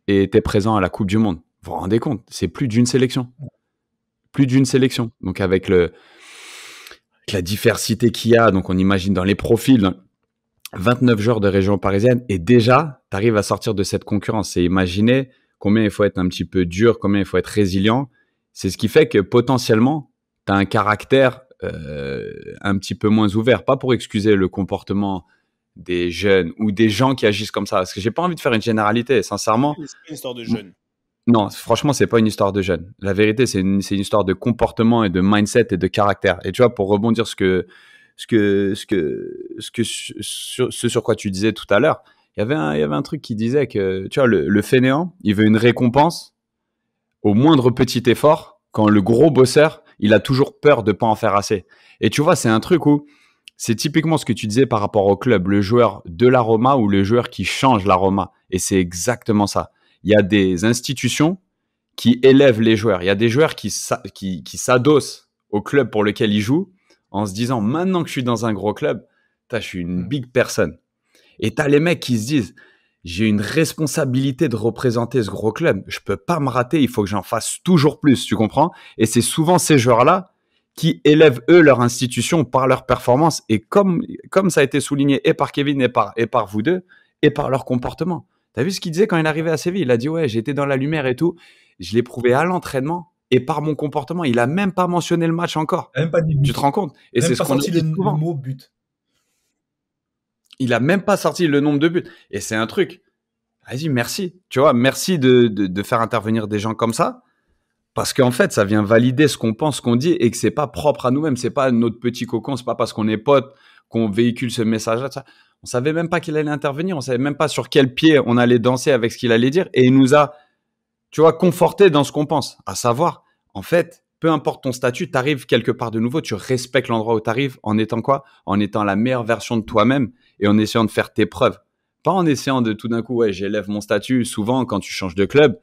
et étaient présents à la Coupe du Monde. Vous vous rendez compte C'est plus d'une sélection. Plus d'une sélection. Donc avec, le, la diversité qu'il y a, donc on imagine dans les profils, 29 joueurs de région parisienne et déjà, tu arrives à sortir de cette concurrence. Et imaginez combien il faut être un petit peu dur, combien il faut être résilient c'est ce qui fait que potentiellement, tu as un caractère euh, un petit peu moins ouvert. Pas pour excuser le comportement des jeunes ou des gens qui agissent comme ça. Parce que j'ai pas envie de faire une généralité, sincèrement. C'est pas une histoire de jeunes. Non, franchement, c'est pas une histoire de jeunes. La vérité, c'est une, histoire de comportement et de mindset et de caractère. Et tu vois, pour rebondir ce que, ce que, ce que, ce, que, sur, ce sur quoi tu disais tout à l'heure, il y avait un, il y avait un truc qui disait que, tu vois, le, le fainéant, il veut une récompense au moindre petit effort, quand le gros bosseur, il a toujours peur de ne pas en faire assez. Et tu vois, c'est un truc où c'est typiquement ce que tu disais par rapport au club, le joueur de l'aroma ou le joueur qui change l'aroma. Et c'est exactement ça. Il y a des institutions qui élèvent les joueurs. Il y a des joueurs qui, qui, qui s'adossent au club pour lequel ils jouent en se disant maintenant que je suis dans un gros club, je suis une mmh. big personne. Et tu as les mecs qui se disent j'ai une responsabilité de représenter ce gros club. Je peux pas me rater, il faut que j'en fasse toujours plus, tu comprends Et c'est souvent ces joueurs-là qui élèvent eux leur institution par leur performance et comme comme ça a été souligné et par Kevin et par et par vous deux et par leur comportement. T'as vu ce qu'il disait quand il arrivait à Séville Il a dit ouais, j'étais dans la lumière et tout. Je l'ai prouvé à l'entraînement et par mon comportement. Il a même pas mentionné le match encore. Tu te rends compte Et c'est ce qu'on dit mot but il a même pas sorti le nombre de buts. Et c'est un truc. Vas-y, merci. Tu vois, merci de, faire intervenir des gens comme ça. Parce qu'en fait, ça vient valider ce qu'on pense, ce qu'on dit, et que c'est pas propre à nous-mêmes. C'est pas notre petit cocon. C'est pas parce qu'on est potes qu'on véhicule ce message-là. On savait même pas qu'il allait intervenir. On savait même pas sur quel pied on allait danser avec ce qu'il allait dire. Et il nous a, tu vois, conforté dans ce qu'on pense. À savoir, en fait, peu importe ton statut, tu arrives quelque part de nouveau, tu respectes l'endroit où tu arrives en étant quoi En étant la meilleure version de toi-même et en essayant de faire tes preuves. Pas en essayant de tout d'un coup, ouais, j'élève mon statut. Souvent, quand tu changes de club,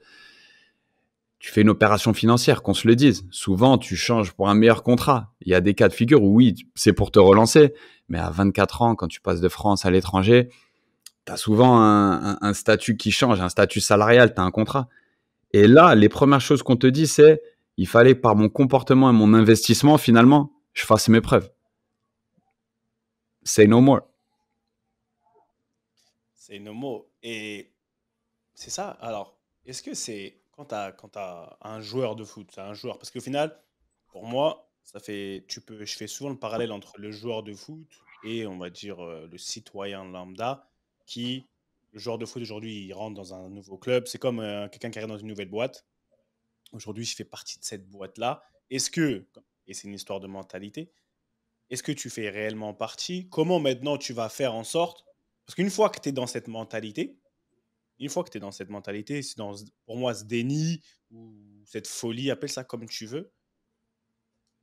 tu fais une opération financière, qu'on se le dise. Souvent, tu changes pour un meilleur contrat. Il y a des cas de figure où oui, c'est pour te relancer. Mais à 24 ans, quand tu passes de France à l'étranger, tu as souvent un, statut qui change, un statut salarial, tu as un contrat. Et là, les premières choses qu'on te dit, c'est il fallait par mon comportement et mon investissement, finalement, je fasse mes preuves. Say no more. C'est nos mots. Et c'est ça. Alors, est-ce que c'est quand tu as, as, un joueur de foot, c'est un joueur, parce qu'au final, pour moi, ça fait, tu peux, je fais souvent le parallèle entre le joueur de foot et on va dire euh, le citoyen lambda qui, le joueur de foot aujourd'hui, il rentre dans un nouveau club. C'est comme euh, quelqu'un qui arrive dans une nouvelle boîte. Aujourd'hui, je fais partie de cette boîte-là. Est-ce que, et c'est une histoire de mentalité, est-ce que tu fais réellement partie Comment maintenant tu vas faire en sorte parce qu'une fois que tu es dans cette mentalité, une fois que tu es dans cette mentalité, c'est dans, pour moi, ce déni ou cette folie, appelle ça comme tu veux.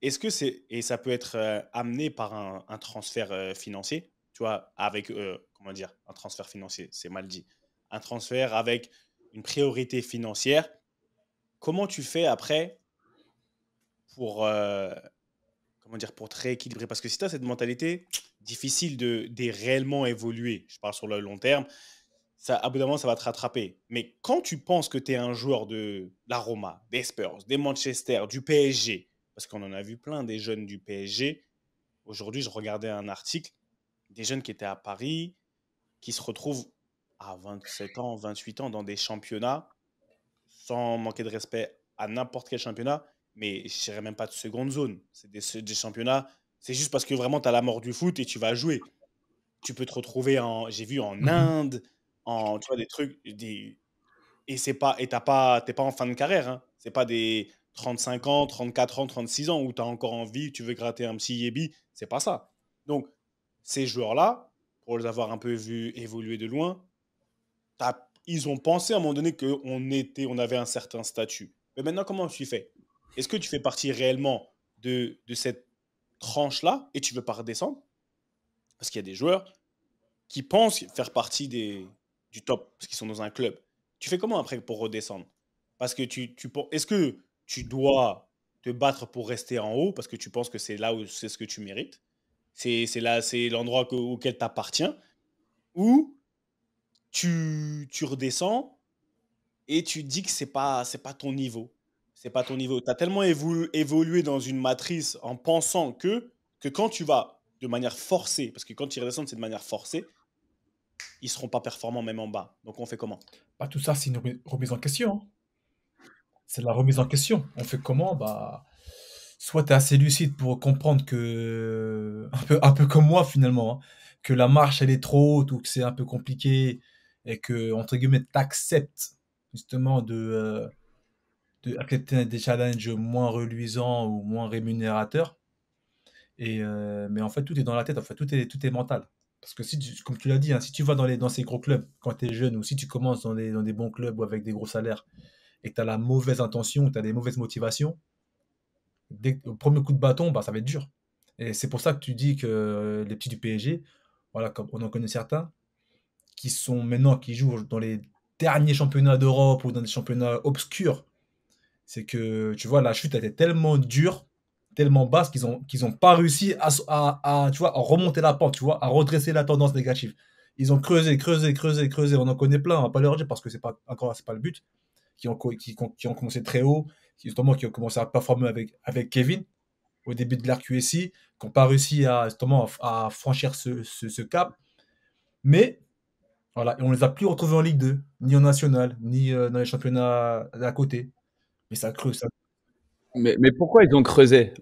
Est-ce que c'est et ça peut être euh, amené par un, transfert euh, financier, tu vois, avec euh, comment dire, un transfert financier, c'est mal dit, un transfert avec une priorité financière. Comment tu fais après pour comment dire, pour très rééquilibrer Parce que si tu as cette mentalité, difficile de, réellement évoluer. Je parle sur le long terme. Ça, à ça va te rattraper. Mais quand tu penses que tu es un joueur de la Roma, des Spurs, des Manchester, du PSG, parce qu'on en a vu plein des jeunes du PSG. Aujourd'hui, je regardais un article des jeunes qui étaient à Paris, qui se retrouvent à 27 ans, 28 ans dans des championnats, sans manquer de respect à n'importe quel championnat, mais je dirais même pas de seconde zone. C'est des, championnats. C'est juste parce que vraiment, tu as la mort du foot et tu vas jouer. Tu peux te retrouver en. J'ai vu en mhm. Inde, en. Tu vois, des trucs. Des, et c'est pas. Et pas. pas en fin de carrière. Hein. C'est pas des 35 ans, 34 ans, 36 ans où tu as encore envie, tu veux gratter un petit Yebi. C'est pas ça. Donc, ces joueurs-là, pour les avoir un peu vus évoluer de loin, ils ont pensé à un moment donné qu'on était, on avait un certain statut. Mais maintenant, comment je suis fait est-ce que tu fais partie réellement de, cette tranche-là et tu veux pas redescendre Parce qu'il y a des joueurs qui pensent faire partie des, du top parce qu'ils sont dans un club. Tu fais comment après pour redescendre Parce que tu, tu est-ce que tu dois te battre pour rester en haut parce que tu penses que c'est là où c'est ce que tu mérites C'est là c'est l'endroit auquel tu appartiens ou tu, tu redescends et tu dis que c'est pas c'est pas ton niveau c'est pas ton niveau. Tu as tellement évolué dans une matrice en pensant que, que quand tu vas de manière forcée, parce que quand ils redescendent, c'est de manière forcée, ils seront pas performants même en bas. Donc on fait comment bah, Tout ça, c'est une remise en question. Hein. C'est la remise en question. On fait comment bah, Soit tu es assez lucide pour comprendre que, un peu, un peu comme moi finalement, hein, que la marche elle est trop haute ou que c'est un peu compliqué et que, entre guillemets, tu acceptes justement de. Euh, de accepter des challenges moins reluisants ou moins rémunérateurs. Et, euh, mais en fait, tout est dans la tête, en fait, tout est, tout est mental. Parce que si comme tu l'as dit, hein, si tu vas dans, les, dans ces gros clubs quand tu es jeune ou si tu commences dans des, dans des bons clubs ou avec des gros salaires et que tu as la mauvaise intention, tu as des mauvaises motivations, dès, au premier coup de bâton, bah, ça va être dur. Et c'est pour ça que tu dis que euh, les petits du PSG, voilà, comme on en connaît certains, qui sont maintenant, qui jouent dans les derniers championnats d'Europe ou dans des championnats obscurs, c'est que, tu vois, la chute était tellement dure, tellement basse qu'ils n'ont qu'ils ont pas réussi à, tu vois, remonter la pente, tu vois, à redresser la tendance négative. Ils ont creusé, creusé, creusé, creusé. On en connaît plein, on va pas leur dire parce que c'est pas encore c'est pas le but. Qui ont, qui, ont commencé très haut, qui, ont commencé à performer avec, avec Kevin au début de l'RQSI, qui n'ont pas réussi à, justement, à, franchir ce, cap. Mais, voilà, on ne les a plus retrouvés en Ligue 2, ni en National, ni euh, dans les championnats d'à côté. Mais ça creuse. Mais, pourquoi ils ont creusé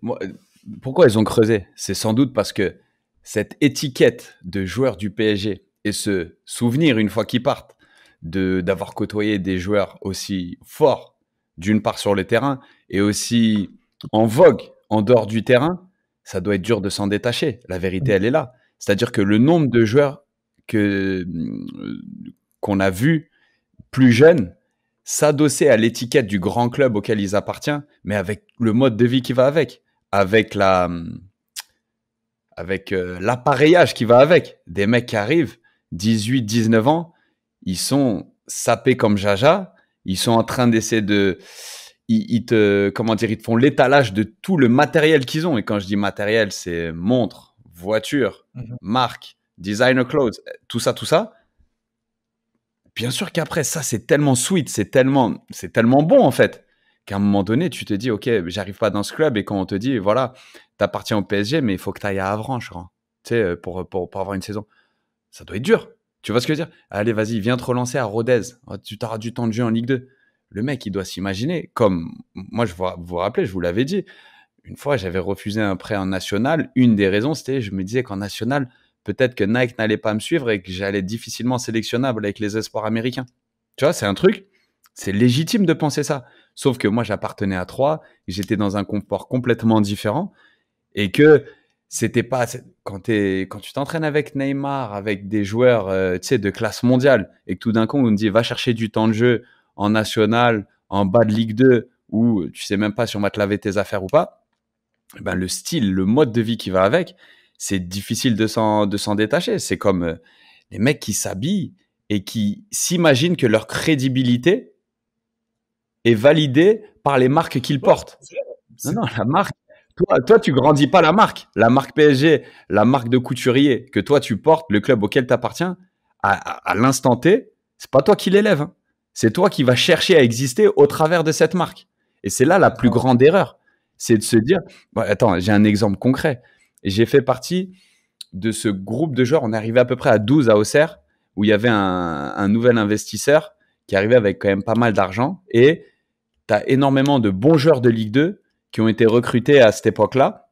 Pourquoi ils ont creusé C'est sans doute parce que cette étiquette de joueur du PSG et ce souvenir, une fois qu'ils partent, de, d'avoir côtoyé des joueurs aussi forts, d'une part sur le terrain, et aussi en vogue en dehors du terrain, ça doit être dur de s'en détacher. La vérité, elle est là. C'est-à-dire que le nombre de joueurs que, euh, qu'on a vus plus jeunes, s'adosser à l'étiquette du grand club auquel ils appartiennent, mais avec le mode de vie qui va avec, avec la, hum, avec euh, l'appareillage qui va avec. Des mecs qui arrivent, 18, 19 ans, ils sont sapés comme Jaja, ils sont en train d'essayer de, ils, te, comment dire, ils te font l'étalage de tout le matériel qu'ils ont. Et quand je dis matériel, c'est montre, voiture, mmh marque, designer clothes, tout ça, tout ça bien sûr qu'après, ça, c'est tellement sweet, c'est tellement, c'est tellement bon, en fait, qu'à un moment donné, tu te dis, OK, j'arrive pas dans ce club. Et quand on te dit, voilà, t'appartiens au PSG, mais il faut que tu ailles à Avranches, tu pour, pour, avoir une saison. Ça doit être dur. Tu vois ce que je veux dire Allez, vas-y, viens te relancer à Rodez. Oh, tu auras du temps de jeu en Ligue 2. Le mec, il doit s'imaginer, comme moi, je vous, vous vous rappelez, je vous l'avais dit, une fois, j'avais refusé un prêt en national. Une des raisons, c'était, je me disais qu'en national, peut-être que Nike n'allait pas me suivre et que j'allais difficilement sélectionnable avec les espoirs américains. Tu vois, c'est un truc, c'est légitime de penser ça. Sauf que moi, j'appartenais à trois, j'étais dans un confort complètement différent et que c'était pas quand, quand tu t'entraînes avec Neymar, avec des joueurs euh, de classe mondiale et que tout d'un coup on me dit va chercher du temps de jeu en national, en bas de Ligue 2 ou tu sais même pas si on va te laver tes affaires ou pas. Ben, le style, le mode de vie qui va avec, c'est difficile de s'en détacher. C'est comme euh, les mecs qui s'habillent et qui s'imaginent que leur crédibilité est validée par les marques qu'ils portent. Non, non, la marque. Toi, toi, tu grandis pas la marque. La marque PSG, la marque de couturier que toi tu portes, le club auquel tu appartiens, à, l'instant T, c'est pas toi qui l'élève. Hein. C'est toi qui vas chercher à exister au travers de cette marque. Et c'est là la plus grande erreur. C'est de se dire, attends, j'ai un exemple concret j'ai fait partie de ce groupe de joueurs. On est arrivait à peu près à 12 à Auxerre, où il y avait un, un nouvel investisseur qui arrivait avec quand même pas mal d'argent. Et tu as énormément de bons joueurs de Ligue 2 qui ont été recrutés à cette époque-là,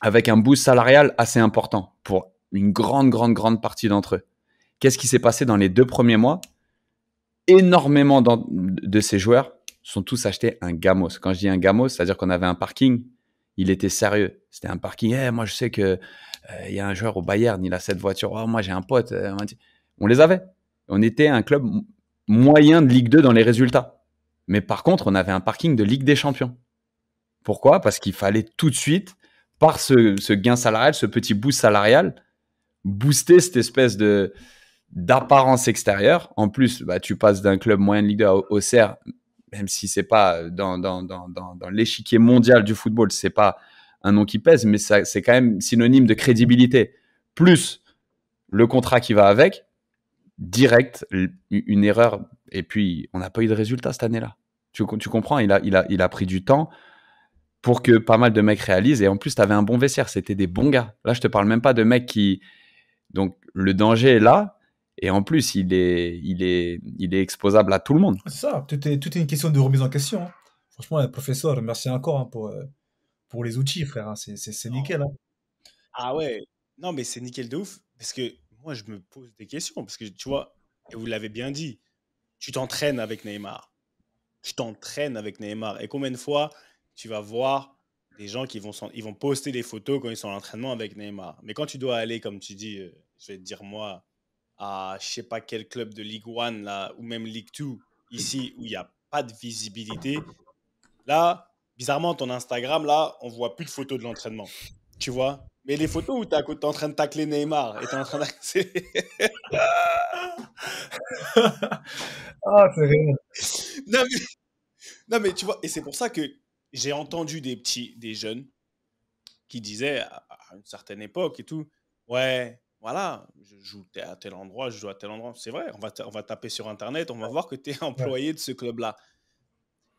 avec un boost salarial assez important pour une grande, grande, grande partie d'entre eux. Qu'est-ce qui s'est passé dans les deux premiers mois Énormément de ces joueurs sont tous achetés un gamos. Quand je dis un gamos, c'est-à-dire qu'on avait un parking il était sérieux. C'était un parking. «Eh, moi, je sais qu'il euh, il y a un joueur au Bayern, il a cette voiture. Oh, moi, j'ai un pote. Euh, on les avait. On était un club moyen de Ligue 2 dans les résultats. Mais par contre, on avait un parking de Ligue des Champions. Pourquoi Parce qu'il fallait tout de suite, par ce, gain salarial, ce petit boost salarial, booster cette espèce de d'apparence extérieure. En plus, bah, tu passes d'un club moyen de Ligue 2 au Auxerre, même si c'est pas euh, dans, dans, dans, dans l'échiquier mondial du football, c'est pas un nom qui pèse, mais c'est quand même synonyme de crédibilité. Plus le contrat qui va avec, direct, une erreur. Et puis, on n'a pas eu de résultat cette année-là. Tu, tu, comprends il a, il, a, il a pris du temps pour que pas mal de mecs réalisent. Et en plus, tu avais un bon vestiaire. C'était des bons gars. Là, je te parle même pas de mecs qui. Donc, le danger est là. Et en plus, il est, il est, il est exposable à tout le monde. C'est ça, tout est, une question de remise en question. Hein. Franchement, professeur, merci encore hein, pour, euh, pour les outils, frère. Hein. C'est nickel. Ah ouais, non, mais c'est nickel de ouf. Parce que moi, je me pose des questions. Parce que tu vois, et vous l'avez bien dit, tu t'entraînes avec Neymar. Tu t'entraînes avec Neymar. Et combien de fois tu vas voir des gens qui vont, ils vont poster des photos quand ils sont en entraînement avec Neymar. Mais quand tu dois aller, comme tu dis, euh, je vais te dire moi, je sais pas quel club de Ligue 1 là, ou même Ligue 2 ici où il n'y a pas de visibilité. Là, bizarrement, ton Instagram, là, on voit plus de photos de l'entraînement. Tu vois Mais les photos où tu es en train de tacler Neymar et tu en train d'accéder. ah, c'est rien. Non mais... non, mais tu vois, et c'est pour ça que j'ai entendu des petits, des jeunes qui disaient à une certaine époque et tout Ouais, voilà, je joue à tel endroit, je joue à tel endroit. C'est vrai, on va, on va taper sur Internet, on va voir que tu es employé de ce club-là.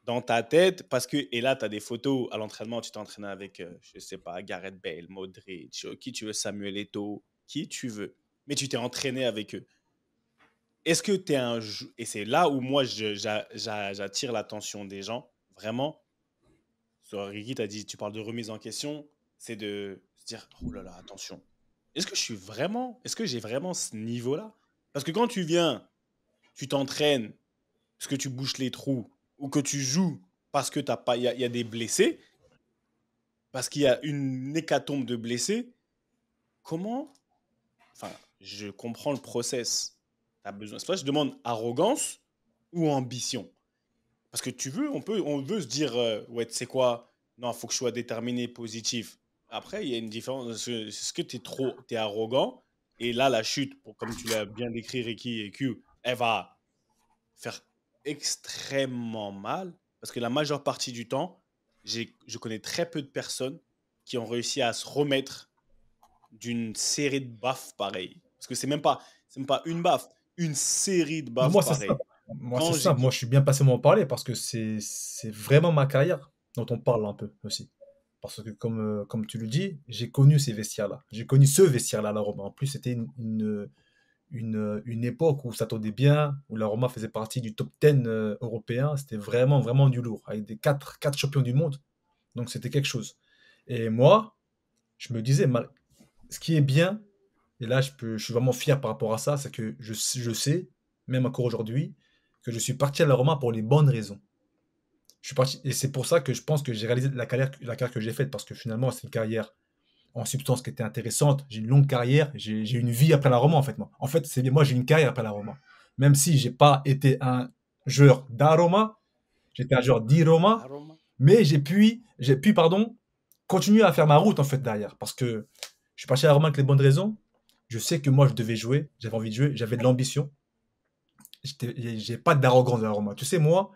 Dans ta tête, parce que, et là, tu as des photos à l'entraînement, tu t'entraînes avec, euh, je ne sais pas, Gareth Bale, Modric, euh, qui tu veux, Samuel Eto'o, qui tu veux. Mais tu t'es entraîné avec eux. Est-ce que tu es un. Et c'est là où moi, j'attire l'attention des gens, vraiment. Sur Ricky, dit, tu parles de remise en question, c'est de se dire, oh là là, attention, est-ce que je suis vraiment, est-ce que j'ai vraiment ce niveau-là Parce que quand tu viens, tu t'entraînes, parce que tu bouches les trous, ou que tu joues parce que t'as pas, il y, a des blessés, parce qu'il y a une hécatombe de blessés, comment Enfin, je comprends le process. as besoin. C'est ça je demande arrogance ou ambition. Parce que tu veux, on peut, on veut se dire, euh, ouais, c'est quoi Non, faut que je sois déterminé, positif. Après, il y a une différence. Est-ce que tu es trop es arrogant Et là, la chute, comme tu l'as bien décrit, Ricky et Q, elle va faire extrêmement mal. Parce que la majeure partie du temps, je connais très peu de personnes qui ont réussi à se remettre d'une série de baffes pareilles. Parce que c'est même pas, même pas une baffe, une série de baffes Moi, Moi, c'est ça. Moi, je suis bien passé m'en parler parce que c'est vraiment ma carrière dont on parle un peu aussi. Parce que, comme, euh, comme tu le dis, j'ai connu ces vestiaires-là. J'ai connu ce vestiaire-là à la Roma. En plus, c'était une, une, époque où ça tournait bien, où la Roma faisait partie du top 10 euh, européen. C'était vraiment, vraiment du lourd, avec des 4, quatre champions du monde. Donc, c'était quelque chose. Et moi, je me disais, ce qui est bien, et là, je, peux, je suis vraiment fier par rapport à ça, c'est que je, je sais, même encore aujourd'hui, que je suis parti à la Roma pour les bonnes raisons. Je suis parti, et c'est pour ça que je pense que j'ai réalisé la carrière, la carrière que j'ai faite, parce que finalement, c'est une carrière en substance qui était intéressante. J'ai une longue carrière, j'ai une vie après la Roma en fait. Moi, en fait, c'est moi, j'ai une carrière après la Roma Même si j'ai pas été un joueur d'aroma, j'étais un joueur d'iroma, mais j'ai pu, j'ai pu, pardon, continuer à faire ma route, en fait, derrière, parce que je suis parti à la Roma avec les bonnes raisons. Je sais que moi, je devais jouer, j'avais envie de jouer, j'avais de l'ambition. J'ai pas d'arrogance à la Roma. Tu sais, moi,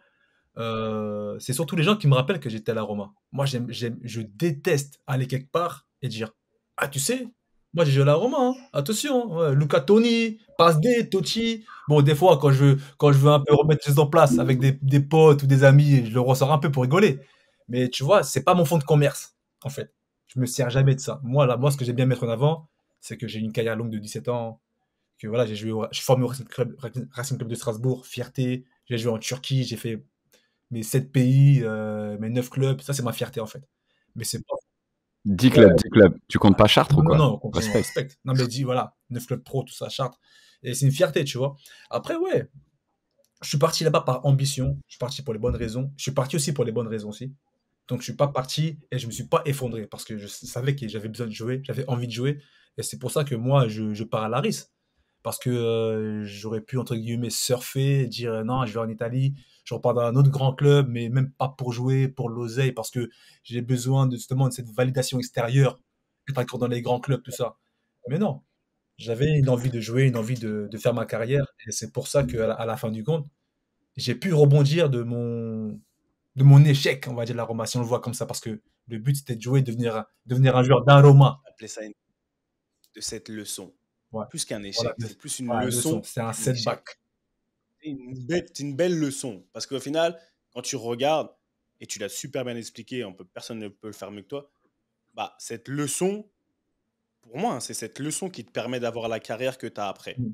euh, c'est surtout les gens qui me rappellent que j'étais à la Roma. Moi, je déteste aller quelque part et dire Ah, tu sais, moi j'ai joué à la Roma, hein. attention, hein. Luca Toni, Passe Totti. Bon, des fois, quand je, veux, quand je veux un peu remettre les en place avec des, des, potes ou des amis, je le ressors un peu pour rigoler. Mais tu vois, c'est pas mon fond de commerce, en fait. Je me sers jamais de ça. Moi, là, moi ce que j'aime bien mettre en avant, c'est que j'ai une carrière longue de 17 ans, que voilà, j'ai joué, je suis formé au Racing Club de Strasbourg, fierté, j'ai joué en Turquie, j'ai fait mes 7 pays, mes euh, mais 9 clubs, ça c'est ma fierté en fait. Mais c'est pas. 10 clubs, 10 clubs. Tu comptes pas Chartres ou quoi Non, non, on respect. respect. Non, mais dis, voilà, 9 clubs pro, tout ça, Chartres. Et c'est une fierté, tu vois. Après, ouais, je suis parti là-bas par ambition, je suis parti pour les bonnes raisons, je suis parti aussi pour les bonnes raisons aussi. Donc je suis pas parti et je me suis pas effondré parce que je savais que j'avais besoin de jouer, j'avais envie de jouer. Et c'est pour ça que moi, je, pars à Laris. Parce que euh, j'aurais pu, entre guillemets, surfer, dire non, je vais en Italie, je repars dans un autre grand club, mais même pas pour jouer, pour l'oseille, parce que j'ai besoin justement de cette validation extérieure, être encore dans les grands clubs, tout ça. Mais non, j'avais une envie de jouer, une envie de, faire ma carrière, et c'est pour ça qu'à la, à la fin du compte, j'ai pu rebondir de mon, échec, on va dire, la Roma, si on le voit comme ça, parce que le but c'était de jouer, devenir, devenir un joueur d'un Roma. Appeler ça une... de cette leçon. Plus qu'un échec, c'est plus une leçon. C'est un setback une, belle, une belle leçon. Parce qu'au final, quand tu regardes, et tu l'as super bien expliqué, on peut, personne ne peut le faire mieux que toi, bah, cette leçon, pour moi, hein, c'est cette leçon qui te permet d'avoir la carrière que tu as après. Mm.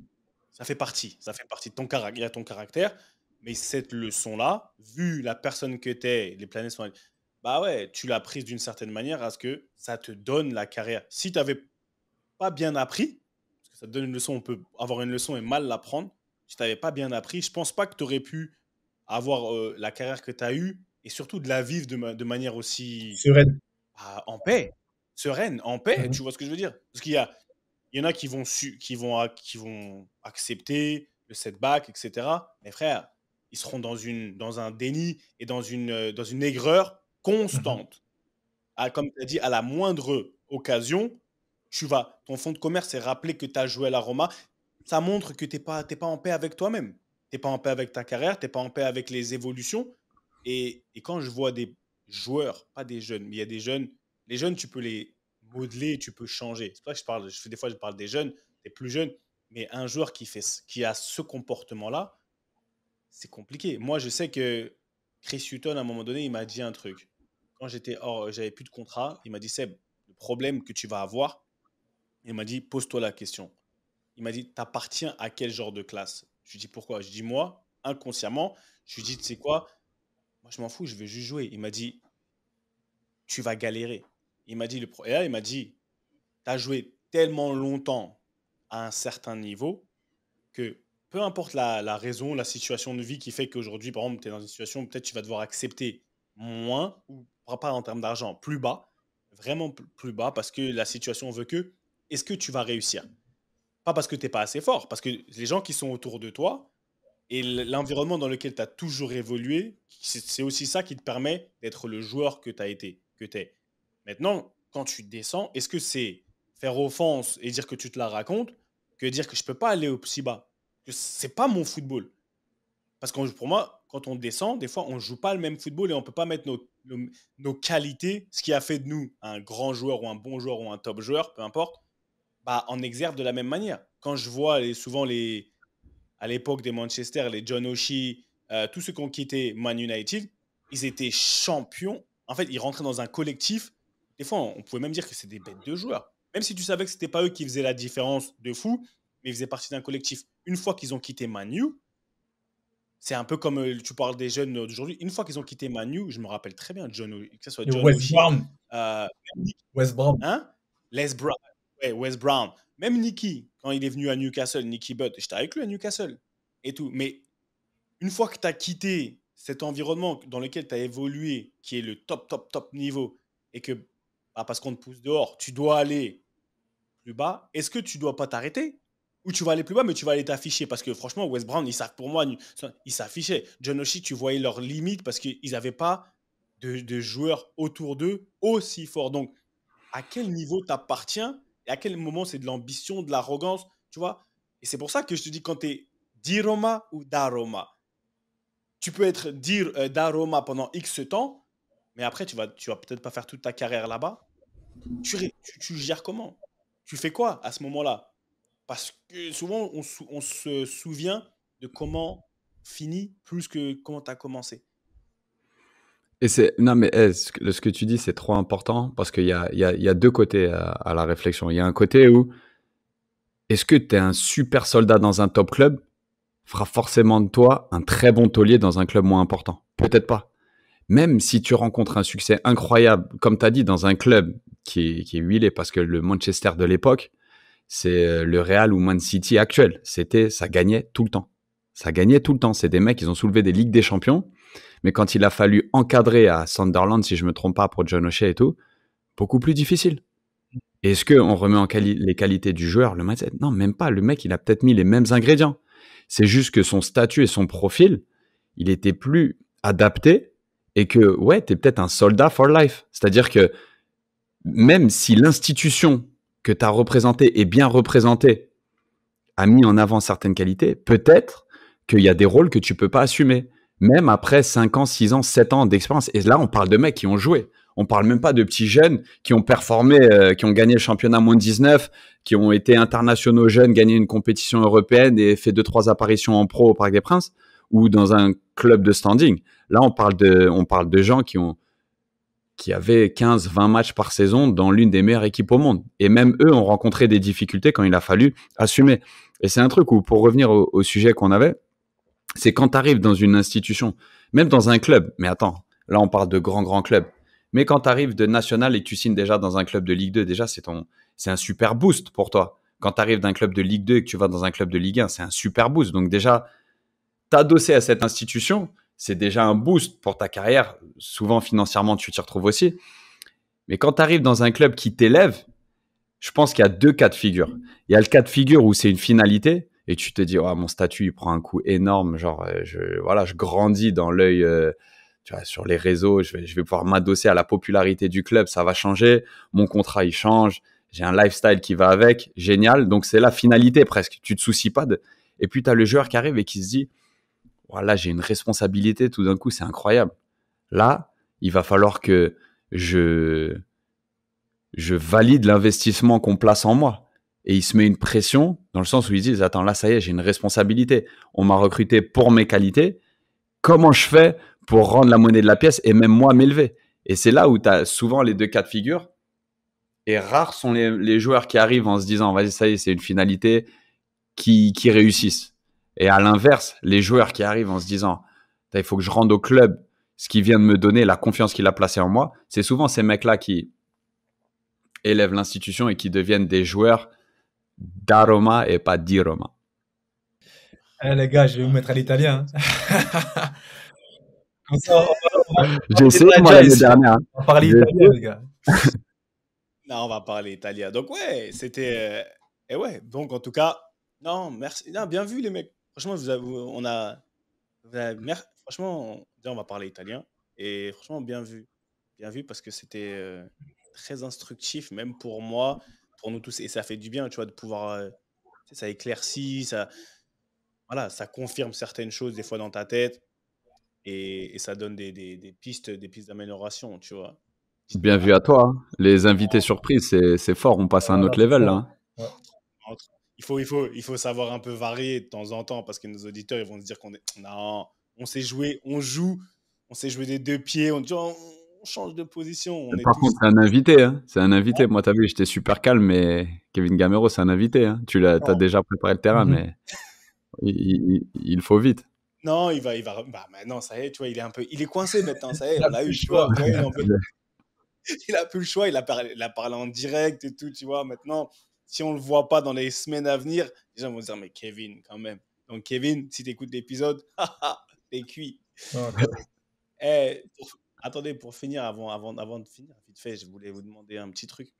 Ça fait partie, ça fait partie de ton caractère, ton caractère mais cette leçon-là, vu la personne que tu es, les planètes sont... Bah ouais, tu l'as prise d'une certaine manière à ce que ça te donne la carrière. Si tu n'avais pas bien appris, parce que ça te donne une leçon, on peut avoir une leçon et mal l'apprendre, tu t'avais pas bien appris, je pense pas que tu aurais pu avoir euh, la carrière que tu as eue et surtout de la vivre de, manière aussi. Sereine. Ah, en paix. Sereine, en paix, tu vois ce que je veux dire Parce qu'il y, y en a qui vont, qui vont, qui vont accepter le setback, etc. Mais frères, ils seront dans, une, dans un déni et dans une, euh, dans une aigreur constante. Ah, comme tu as dit, à la moindre occasion, tu vas, ton fonds de commerce est rappelé que tu as joué à la Roma ça montre que tu n'es pas, pas en paix avec toi-même. Tu n'es pas en paix avec ta carrière, tu n'es pas en paix avec les évolutions. Et, et, quand je vois des joueurs, pas des jeunes, mais il y a des jeunes, les jeunes, tu peux les modeler, tu peux changer. C'est pour que je parle, je, des fois, je parle des jeunes, des plus jeunes, mais un joueur qui, fait, qui a ce comportement-là, c'est compliqué. Moi, je sais que Chris Hutton, à un moment donné, il m'a dit un truc. Quand j'étais hors, j'avais plus de contrat, il m'a dit Seb, le problème que tu vas avoir, il m'a dit pose-toi la question. Il m'a dit, t'appartiens à quel genre de classe Je lui dis, pourquoi Je dis, moi, inconsciemment, je lui dis, tu sais quoi Moi, je m'en fous, je vais juste jouer. Il m'a dit, tu vas galérer. Il m'a dit, le pro... et là, il m'a dit, t'as joué tellement longtemps à un certain niveau que peu importe la, la raison, la situation de vie qui fait qu'aujourd'hui, par exemple, tu es dans une situation où peut-être tu vas devoir accepter moins, ou pas en termes d'argent, plus bas, vraiment plus bas, parce que la situation veut que, est-ce que tu vas réussir pas parce que tu n'es pas assez fort, parce que les gens qui sont autour de toi et l'environnement dans lequel tu as toujours évolué, c'est aussi ça qui te permet d'être le joueur que tu as été, que tu es. Maintenant, quand tu descends, est-ce que c'est faire offense et dire que tu te la racontes que dire que je ne peux pas aller aussi bas Que c'est pas mon football. Parce que pour moi, quand on descend, des fois, on joue pas le même football et on ne peut pas mettre nos qualités, ce qui a fait de nous un grand joueur ou un bon joueur ou un top joueur, peu importe, bah, en exergue de la même manière. Quand je vois les, souvent les, à l'époque des Manchester, les John Oshie, euh, tous ceux qui ont quitté Man United, ils étaient champions. En fait, ils rentraient dans un collectif. Des fois, on pouvait même dire que c'est des bêtes de joueurs. Même si tu savais que ce n'était pas eux qui faisaient la différence de fou, mais ils faisaient partie d'un collectif. Une fois qu'ils ont quitté Manu, c'est un peu comme euh, tu parles des jeunes d'aujourd'hui. Une fois qu'ils ont quitté Manu, je me rappelle très bien, John, que ce soit John West euh, West Hein Les Brown ouais, Wes Brown. Même Nicky, quand il est venu à Newcastle, Nicky Butt, j'étais avec lui à Newcastle et tout. Mais une fois que tu as quitté cet environnement dans lequel tu as évolué, qui est le top, top, top niveau, et que bah, parce qu'on te pousse dehors, tu dois aller plus bas, est-ce que tu dois pas t'arrêter Ou tu vas aller plus bas, mais tu vas aller t'afficher Parce que franchement, West Brown, ils savent pour moi, ils s'affichaient. John Oshie, tu voyais leurs limites parce qu'ils n'avaient pas de, de joueurs autour d'eux aussi forts. Donc, à quel niveau t'appartiens à quel moment c'est de l'ambition, de l'arrogance, tu vois. Et c'est pour ça que je te dis, quand tu es d'Iroma ou d'Aroma, tu peux être dire euh, d'Aroma pendant X temps, mais après, tu vas, tu vas peut-être pas faire toute ta carrière là-bas. Tu, gères comment Tu fais quoi à ce moment-là Parce que souvent, on, se souvient de comment finit plus que comment tu as commencé. Et c'est non mais eh, ce, que, tu dis c'est trop important parce qu'il y a, y, y a, deux côtés à, la réflexion. Il y a un côté où est-ce que t'es un super soldat dans un top club fera forcément de toi un très bon taulier dans un club moins important. Peut-être pas. Même si tu rencontres un succès incroyable, comme t'as dit, dans un club qui est, qui est huilé, parce que le Manchester de l'époque, c'est euh, le Real ou Man City actuel. C'était, ça gagnait tout le temps. Ça gagnait tout le temps. C'est des mecs, ils ont soulevé des Ligues des Champions mais quand il a fallu encadrer à Sunderland, si je me trompe pas, pour John O'Shea et tout, beaucoup plus difficile. Est-ce qu'on remet en qualité les qualités du joueur, le mindset Non, même pas. Le mec, il a peut-être mis les mêmes ingrédients. C'est juste que son statut et son profil, il était plus adapté et que, ouais, t'es peut-être un soldat for life. C'est-à-dire que même si l'institution que t'as représentée est bien représentée, a mis en avant certaines qualités, peut-être qu'il y a des rôles que tu ne peux pas assumer même après 5 ans, 6 ans, 7 ans d'expérience. Et là, on parle de mecs qui ont joué. On parle même pas de petits jeunes qui ont performé, euh, qui ont gagné le championnat moins 19, qui ont été internationaux jeunes, gagné une compétition européenne et fait 2 trois apparitions en pro au Parc des Princes ou dans un club de standing. Là, on parle de, on parle de gens qui ont qui avaient 15-20 matchs par saison dans l'une des meilleures équipes au monde. Et même eux ont rencontré des difficultés quand il a fallu assumer. Et c'est un truc où, pour revenir au sujet qu'on avait, c'est quand tu arrives dans une institution, même dans un club, mais attends, là on parle de grands, grands clubs, mais quand tu arrives de national et tu signes déjà dans un club de Ligue 2, déjà c'est ton, c'est un super boost pour toi. Quand tu arrives d'un club de Ligue 2 et que tu vas dans un club de Ligue 1, c'est un super boost. Donc déjà, t'adosser à cette institution, c'est déjà un boost pour ta carrière. Souvent financièrement, tu t'y retrouves aussi. Mais quand tu arrives dans un club qui t'élève, je pense qu'il y a deux cas de figure. Il y a le cas de figure où c'est une finalité, et tu te dis, oh, mon statut, il prend un coup énorme. Genre, euh, je, voilà, je grandis dans l'œil. Euh, sur les réseaux, je vais, pouvoir m'adosser à la popularité du club, ça va changer, mon contrat il change, j'ai un lifestyle qui va avec, génial. Donc c'est la finalité presque, tu te soucies pas de. Et puis tu as le joueur qui arrive et qui se dit voilà, oh, j'ai une responsabilité tout d'un coup, c'est incroyable. Là, il va falloir que je je valide l'investissement qu'on place en moi et il se met une pression dans le sens où il dit attends là ça y est j'ai une responsabilité on m'a recruté pour mes qualités comment je fais pour rendre la monnaie de la pièce et même moi m'élever et c'est là où tu as souvent les deux cas de figure et rares sont les, joueurs qui arrivent en se disant vas-y ça y est c'est une finalité qui, qui réussissent et à l'inverse les joueurs qui arrivent en se disant il faut que je rende au club ce qu'il vient de me donner la confiance qu'il a placée en moi c'est souvent ces mecs là qui élèvent l'institution et qui deviennent des joueurs Daroma et pas Diroma. Eh les gars, je vais vous mettre à l'italien. Hein. Je sais, moi, l'année hein. On va parler italien, les gars. non, on va parler italien. Donc, ouais, c'était. Et eh, eh ouais, donc, en tout cas, non, merci. Non, bien vu, les mecs. Franchement, vous avez, on a. franchement, on va parler italien. Et franchement, bien vu. Bien vu parce que c'était euh, très instructif, même pour moi pour nous tous. Et ça fait du bien, tu vois, de pouvoir. Euh, ça éclaircit, ça, voilà, ça confirme certaines choses des fois dans ta tête. Et, ça donne des, pistes des pistes d'amélioration, tu vois. Bien vu à toi. Hein. Les invités surprises, c'est fort. On passe à un autre level, hein. Il faut, il, faut, il faut savoir un peu varier de temps en temps parce que nos auditeurs, ils vont se dire qu'on est. Non, on sait jouer, on joue, on sait jouer des deux pieds, on, change de position. par contre, c'est un invité. Hein c'est un invité. Moi, t'as vu, j'étais super calme, mais Kevin Gamero, c'est un invité. Hein. tu l'as, as déjà préparé le terrain, mhm. mais il, faut vite. Non, il va, il va. Bah, maintenant, ça y est, tu vois, il est un peu, il est coincé maintenant. Ça y est, il on eu, le choix. il, a plus le choix. Il a parlé, il a en direct et tout, tu vois. Maintenant, si on le voit pas dans les semaines à venir, les gens vont dire mais Kevin, quand même. Donc Kevin, si tu écoutes l'épisode, t'es cuit. Oh, pour, Attendez, pour finir, avant, avant, avant de finir, vite fait, je voulais vous demander un petit truc.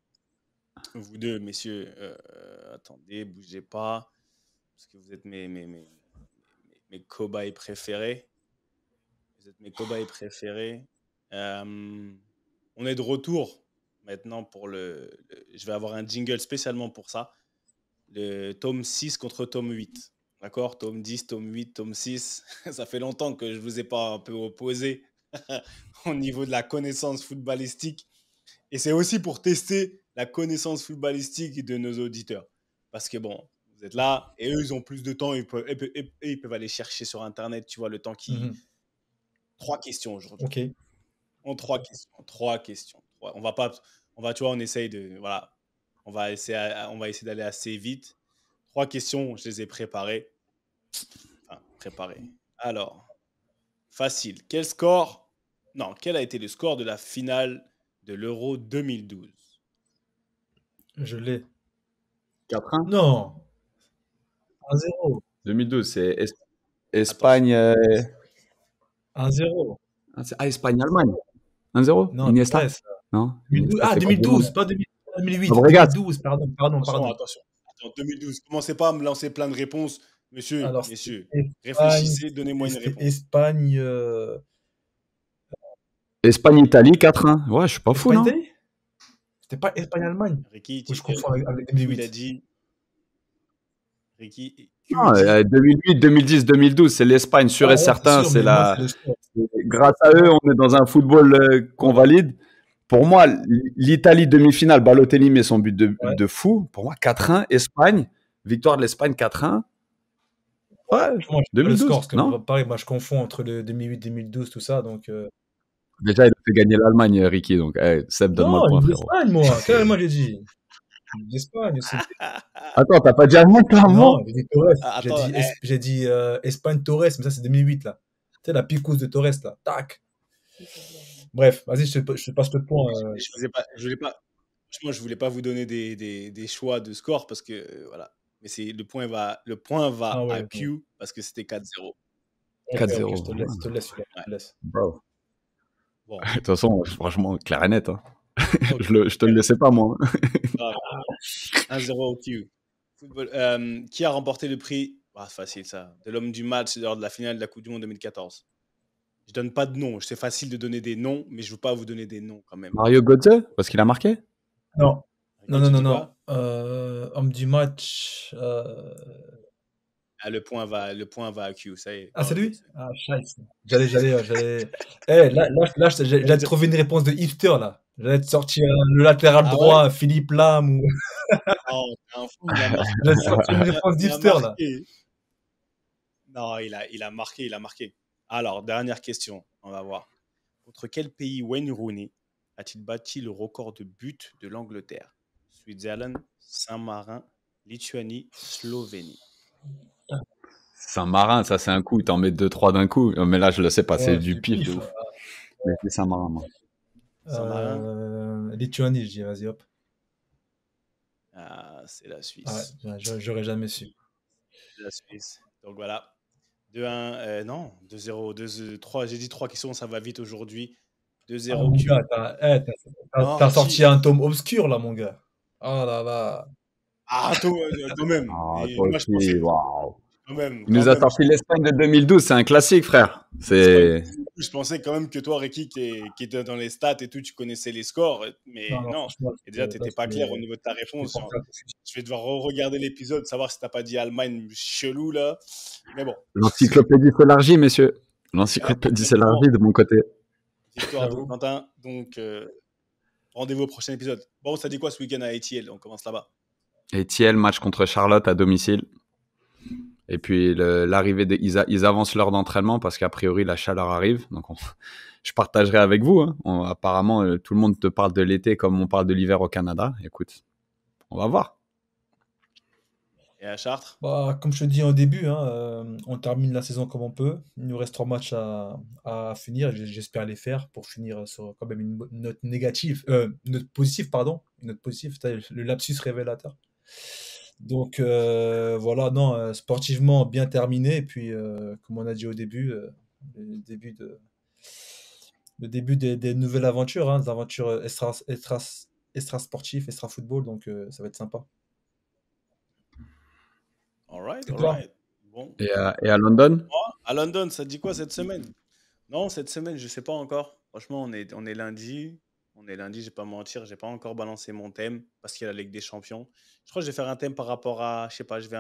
Vous deux, messieurs, euh, attendez, bougez pas, parce que vous êtes mes, mes, mes, cobayes préférés. Vous êtes mes cobayes préférés. Euh, on est de retour maintenant pour le, le, Je vais avoir un jingle spécialement pour ça. Le tome 6 contre tome 8. D'accord Tome 10, tome 8, tome 6. ça fait longtemps que je ne vous ai pas un peu opposé au niveau de la connaissance footballistique. Et c'est aussi pour tester la connaissance footballistique de nos auditeurs. Parce que bon, vous êtes là et eux, ils ont plus de temps, ils peuvent, ils, peuvent aller chercher sur Internet, tu vois, le temps qui... Mhm. Trois questions aujourd'hui. En trois questions, trois questions. On va pas... On va, tu vois, on essaye de... Voilà. On va essayer, on va essayer d'aller assez vite. Trois questions, je les ai préparées. Enfin, préparées. Alors, facile. Quel score Non, quel a été le score de la finale de l'Euro 2012 Je l'ai. 4-1 Non. 1-0. 2012, c'est Espagne. 1-0. Euh, ah, ah, Espagne-Allemagne. 1-0 Non, Iniesta. Non Ah, 2012, pas 2008. 2012, pardon, pardon, pardon. Attention, attention. 2012, commencez pas à me lancer plein de réponses Monsieur, réfléchissez, donnez-moi une réponse. Espagne. Euh, Espagne-Italie 4-1. Hein. Ouais, je suis pas fou. C'était pas Espagne-Allemagne. Ricky, tu confonds avec, 2008. Il a dit. Ricky. Non, 2008, 2010, 2012, c'est l'Espagne, sûr et ah certain. C'est la... Grâce à eux, on est dans un football euh, qu'on valide. Pour moi, l'Italie demi-finale, Balotelli met son but de, de fou. Pour moi, 4-1, Espagne, victoire de l'Espagne 4-1. Ouais, moi, 2012, score, non pareil, moi je confonds entre le 2008 2012, tout ça. Donc, euh. Déjà, il a fait gagner l'Allemagne, euh, Ricky. Donc, hey, Seb, donne-moi le point, moi. carrément j'ai dit L'Espagne aussi. Attends, t'as pas dit Allemagne, clairement Non, j'ai dit Torres. Ah, eh. j'ai dit, dit euh, Espagne-Torres, mais ça, c'est 2008, là. Tu sais, la picouse de Torres, là. Tac Bref, vas-y, je, passe le point. Je, faisais voulais pas, je voulais pas vous donner des, des, des choix de score parce que, voilà mais c'est le point va le point va ah à Q parce que c'était 4-0. 4-0. je te laisse, De toute façon, franchement, clair et net. Hein. je, te le laissais pas, moi. 1-0 ah, au Q. Euh, qui a remporté le prix ah, Facile, ça. De l'homme du match lors de la finale de la Coupe du Monde 2014. Je donne pas de nom. C'est facile de donner des noms, mais je ne veux pas vous donner des noms quand même. Mario Götze Parce qu'il a marqué Non. Non, non, non, non. Euh, homme du match. Euh, ah, le point va, le point va à Q, ça est. Ah, c'est oh, lui Ah, J'allais, j'allais, euh, j'allais. hey, eh, là, là, là une réponse de hipster, là. J'allais te sortir euh, le latéral ah droit, Philippe Lam ou. une réponse là. Non, il a, il a marqué, il a marqué. Alors, dernière question, on va voir. Contre quel pays Wayne Rooney a-t-il bâti le record de but de l'Angleterre Switzerland, Saint-Marin, Lituanie, Slovénie. Saint-Marin, ça c'est un coup, t'en mets deux, trois d'un coup. Mais là, je le sais pas, c'est du pif, c'est Saint-Marin, moi. Saint-Marin. Euh, Lituanie, je dis, vas-y hop. Ah, c'est la Suisse. Ah, J'aurais jamais su. C'est La Suisse. Donc voilà. 2-1, euh, non, 2-0, 2-3, j'ai dit 3 qui sont, ça va vite aujourd'hui. 2-0. Ah, T'as eh, sorti un tome obscur là, mon gars. Oh là là. Ah, toi, euh, même. Ah, toi même, Il nous a sorti l'Espagne de 2012, c'est un classique, frère. C'est... Je pensais quand même que toi, Ricky, qui, était dans les stats et tout, tu connaissais les scores, mais non. déjà, tu n'étais pas clair au niveau de ta réponse. Je vais devoir regarder l'épisode, savoir si tu n'as pas dit Allemagne chelou, là. Mais bon. L'encyclopédie s'élargit, messieurs. L'encyclopédie s'élargit ah, de mon côté. Victoire vous, Quentin. Donc, euh, Rendez-vous au prochain épisode. Bon, ça dit quoi ce week-end à ATL On commence là-bas. ETL, match contre Charlotte à domicile. Et puis l'arrivée des. Ils, avancent l'heure d'entraînement parce qu'a priori la chaleur arrive. Donc je partagerai avec vous. Hein. apparemment, euh, tout le monde te parle de l'été comme on parle de l'hiver au Canada. Écoute, on va voir. Et à Chartres bah, Comme je te dis au début, hein, euh, on termine la saison comme on peut. Il nous reste trois matchs à, finir. J'espère les faire pour finir sur quand même une note négative, euh, note positive, pardon. Une note positive, le lapsus révélateur. Donc euh, voilà, non, sportivement bien terminé. Et puis, comme on a dit au début, le début de. Le début des, nouvelles aventures, hein, des aventures extra, extra, extra sportives, extra football, donc ça va être sympa. Bon. Et, à, London ah, À London, ça te dit quoi cette semaine Non, cette semaine, je sais pas encore. Franchement, on est, on est lundi. On est lundi, je vais pas mentir, j'ai pas encore balancé mon thème parce qu'il y a la Ligue des Champions. Je crois que je vais faire un thème par rapport à, je sais pas, je vais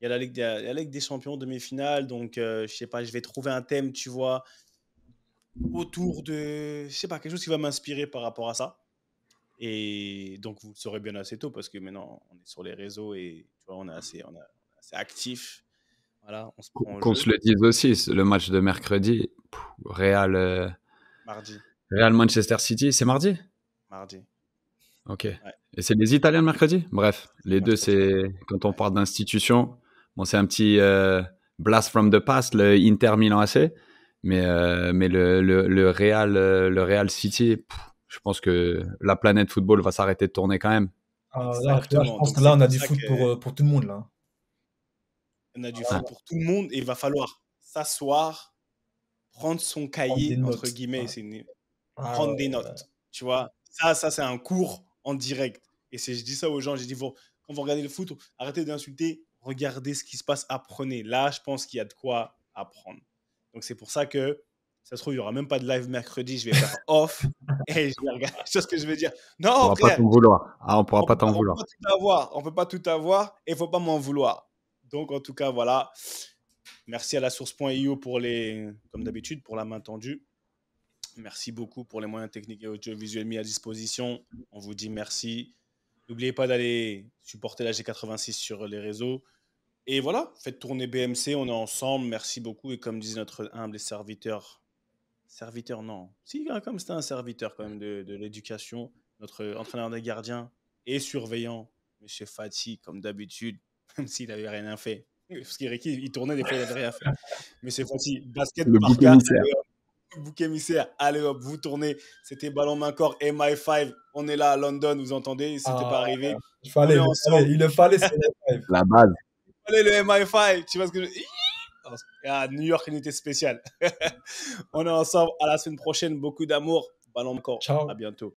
il y a la Ligue des, la Ligue des Champions demi-finale, donc je euh, je sais pas, je vais trouver un thème, tu vois, autour de, je sais pas, quelque chose qui va m'inspirer par rapport à ça. Et donc vous le saurez bien assez tôt parce que maintenant on est sur les réseaux et tu vois, on a assez, on a, c'est actif. Voilà, on se Qu'on se le dise aussi, le match de mercredi, Real. Euh, Real Manchester City, c'est mardi Mardi. Ok. Et c'est les Italiens le mercredi Bref, les deux, c'est quand on parle d'institution, bon, c'est un petit euh, blast from the past, le Inter Milan AC, euh, mais, le, Real, le Real City, je pense que la planète football va s'arrêter de tourner quand même. Ah, là, je pense que là, on a du foot pour, pour tout le monde. Là. On a du foot pour tout le monde et il va falloir s'asseoir, prendre son cahier, entre guillemets, ah prendre des notes. Tu vois, ça, ça c'est un cours en direct. Et je dis ça aux gens, je dis, bon, quand vous regardez le foot, arrêtez d'insulter, regardez ce qui se passe, apprenez. Là, je pense qu'il y a de quoi apprendre. Donc c'est pour ça que ça se trouve, il n'y aura même pas de live mercredi, je vais faire off et je vais regarder. ce que je veux dire. Non, on ne pourra pas t'en vouloir. Ah, on pourra pas t'en vouloir. On ne peut pas tout avoir et il ne faut pas m'en vouloir. Donc, en tout cas, voilà. Merci à la source.io pour les, comme d'habitude, pour la main tendue. Merci beaucoup pour les moyens techniques et audiovisuels mis à disposition. On vous dit merci. N'oubliez pas d'aller supporter la G86 sur les réseaux. Et voilà, faites tourner BMC, on est ensemble. Merci beaucoup. Et comme disait notre humble serviteur, serviteur, non, si, hein, comme c'était un serviteur quand même de, de l'éducation, notre entraîneur des gardiens et surveillant, Monsieur Fati, comme d'habitude. Même s'il n'avait rien fait. Parce est Ricky, il tournait des fois, il n'avait rien fait. Mais c'est facile. Basket, le par bouc émissaire. Bouc émissaire, allez hop, vous tournez. C'était ballon main corps, MI5. On est là à London, vous entendez C'était pas ah, arrivé. Il fallait, il, le fallait, La balle. Il fallait le MI5. Tu vois ce que je ah, New York, unité spéciale. on est ensemble. À la semaine prochaine. Beaucoup d'amour. Ballon corps. Ciao. À bientôt.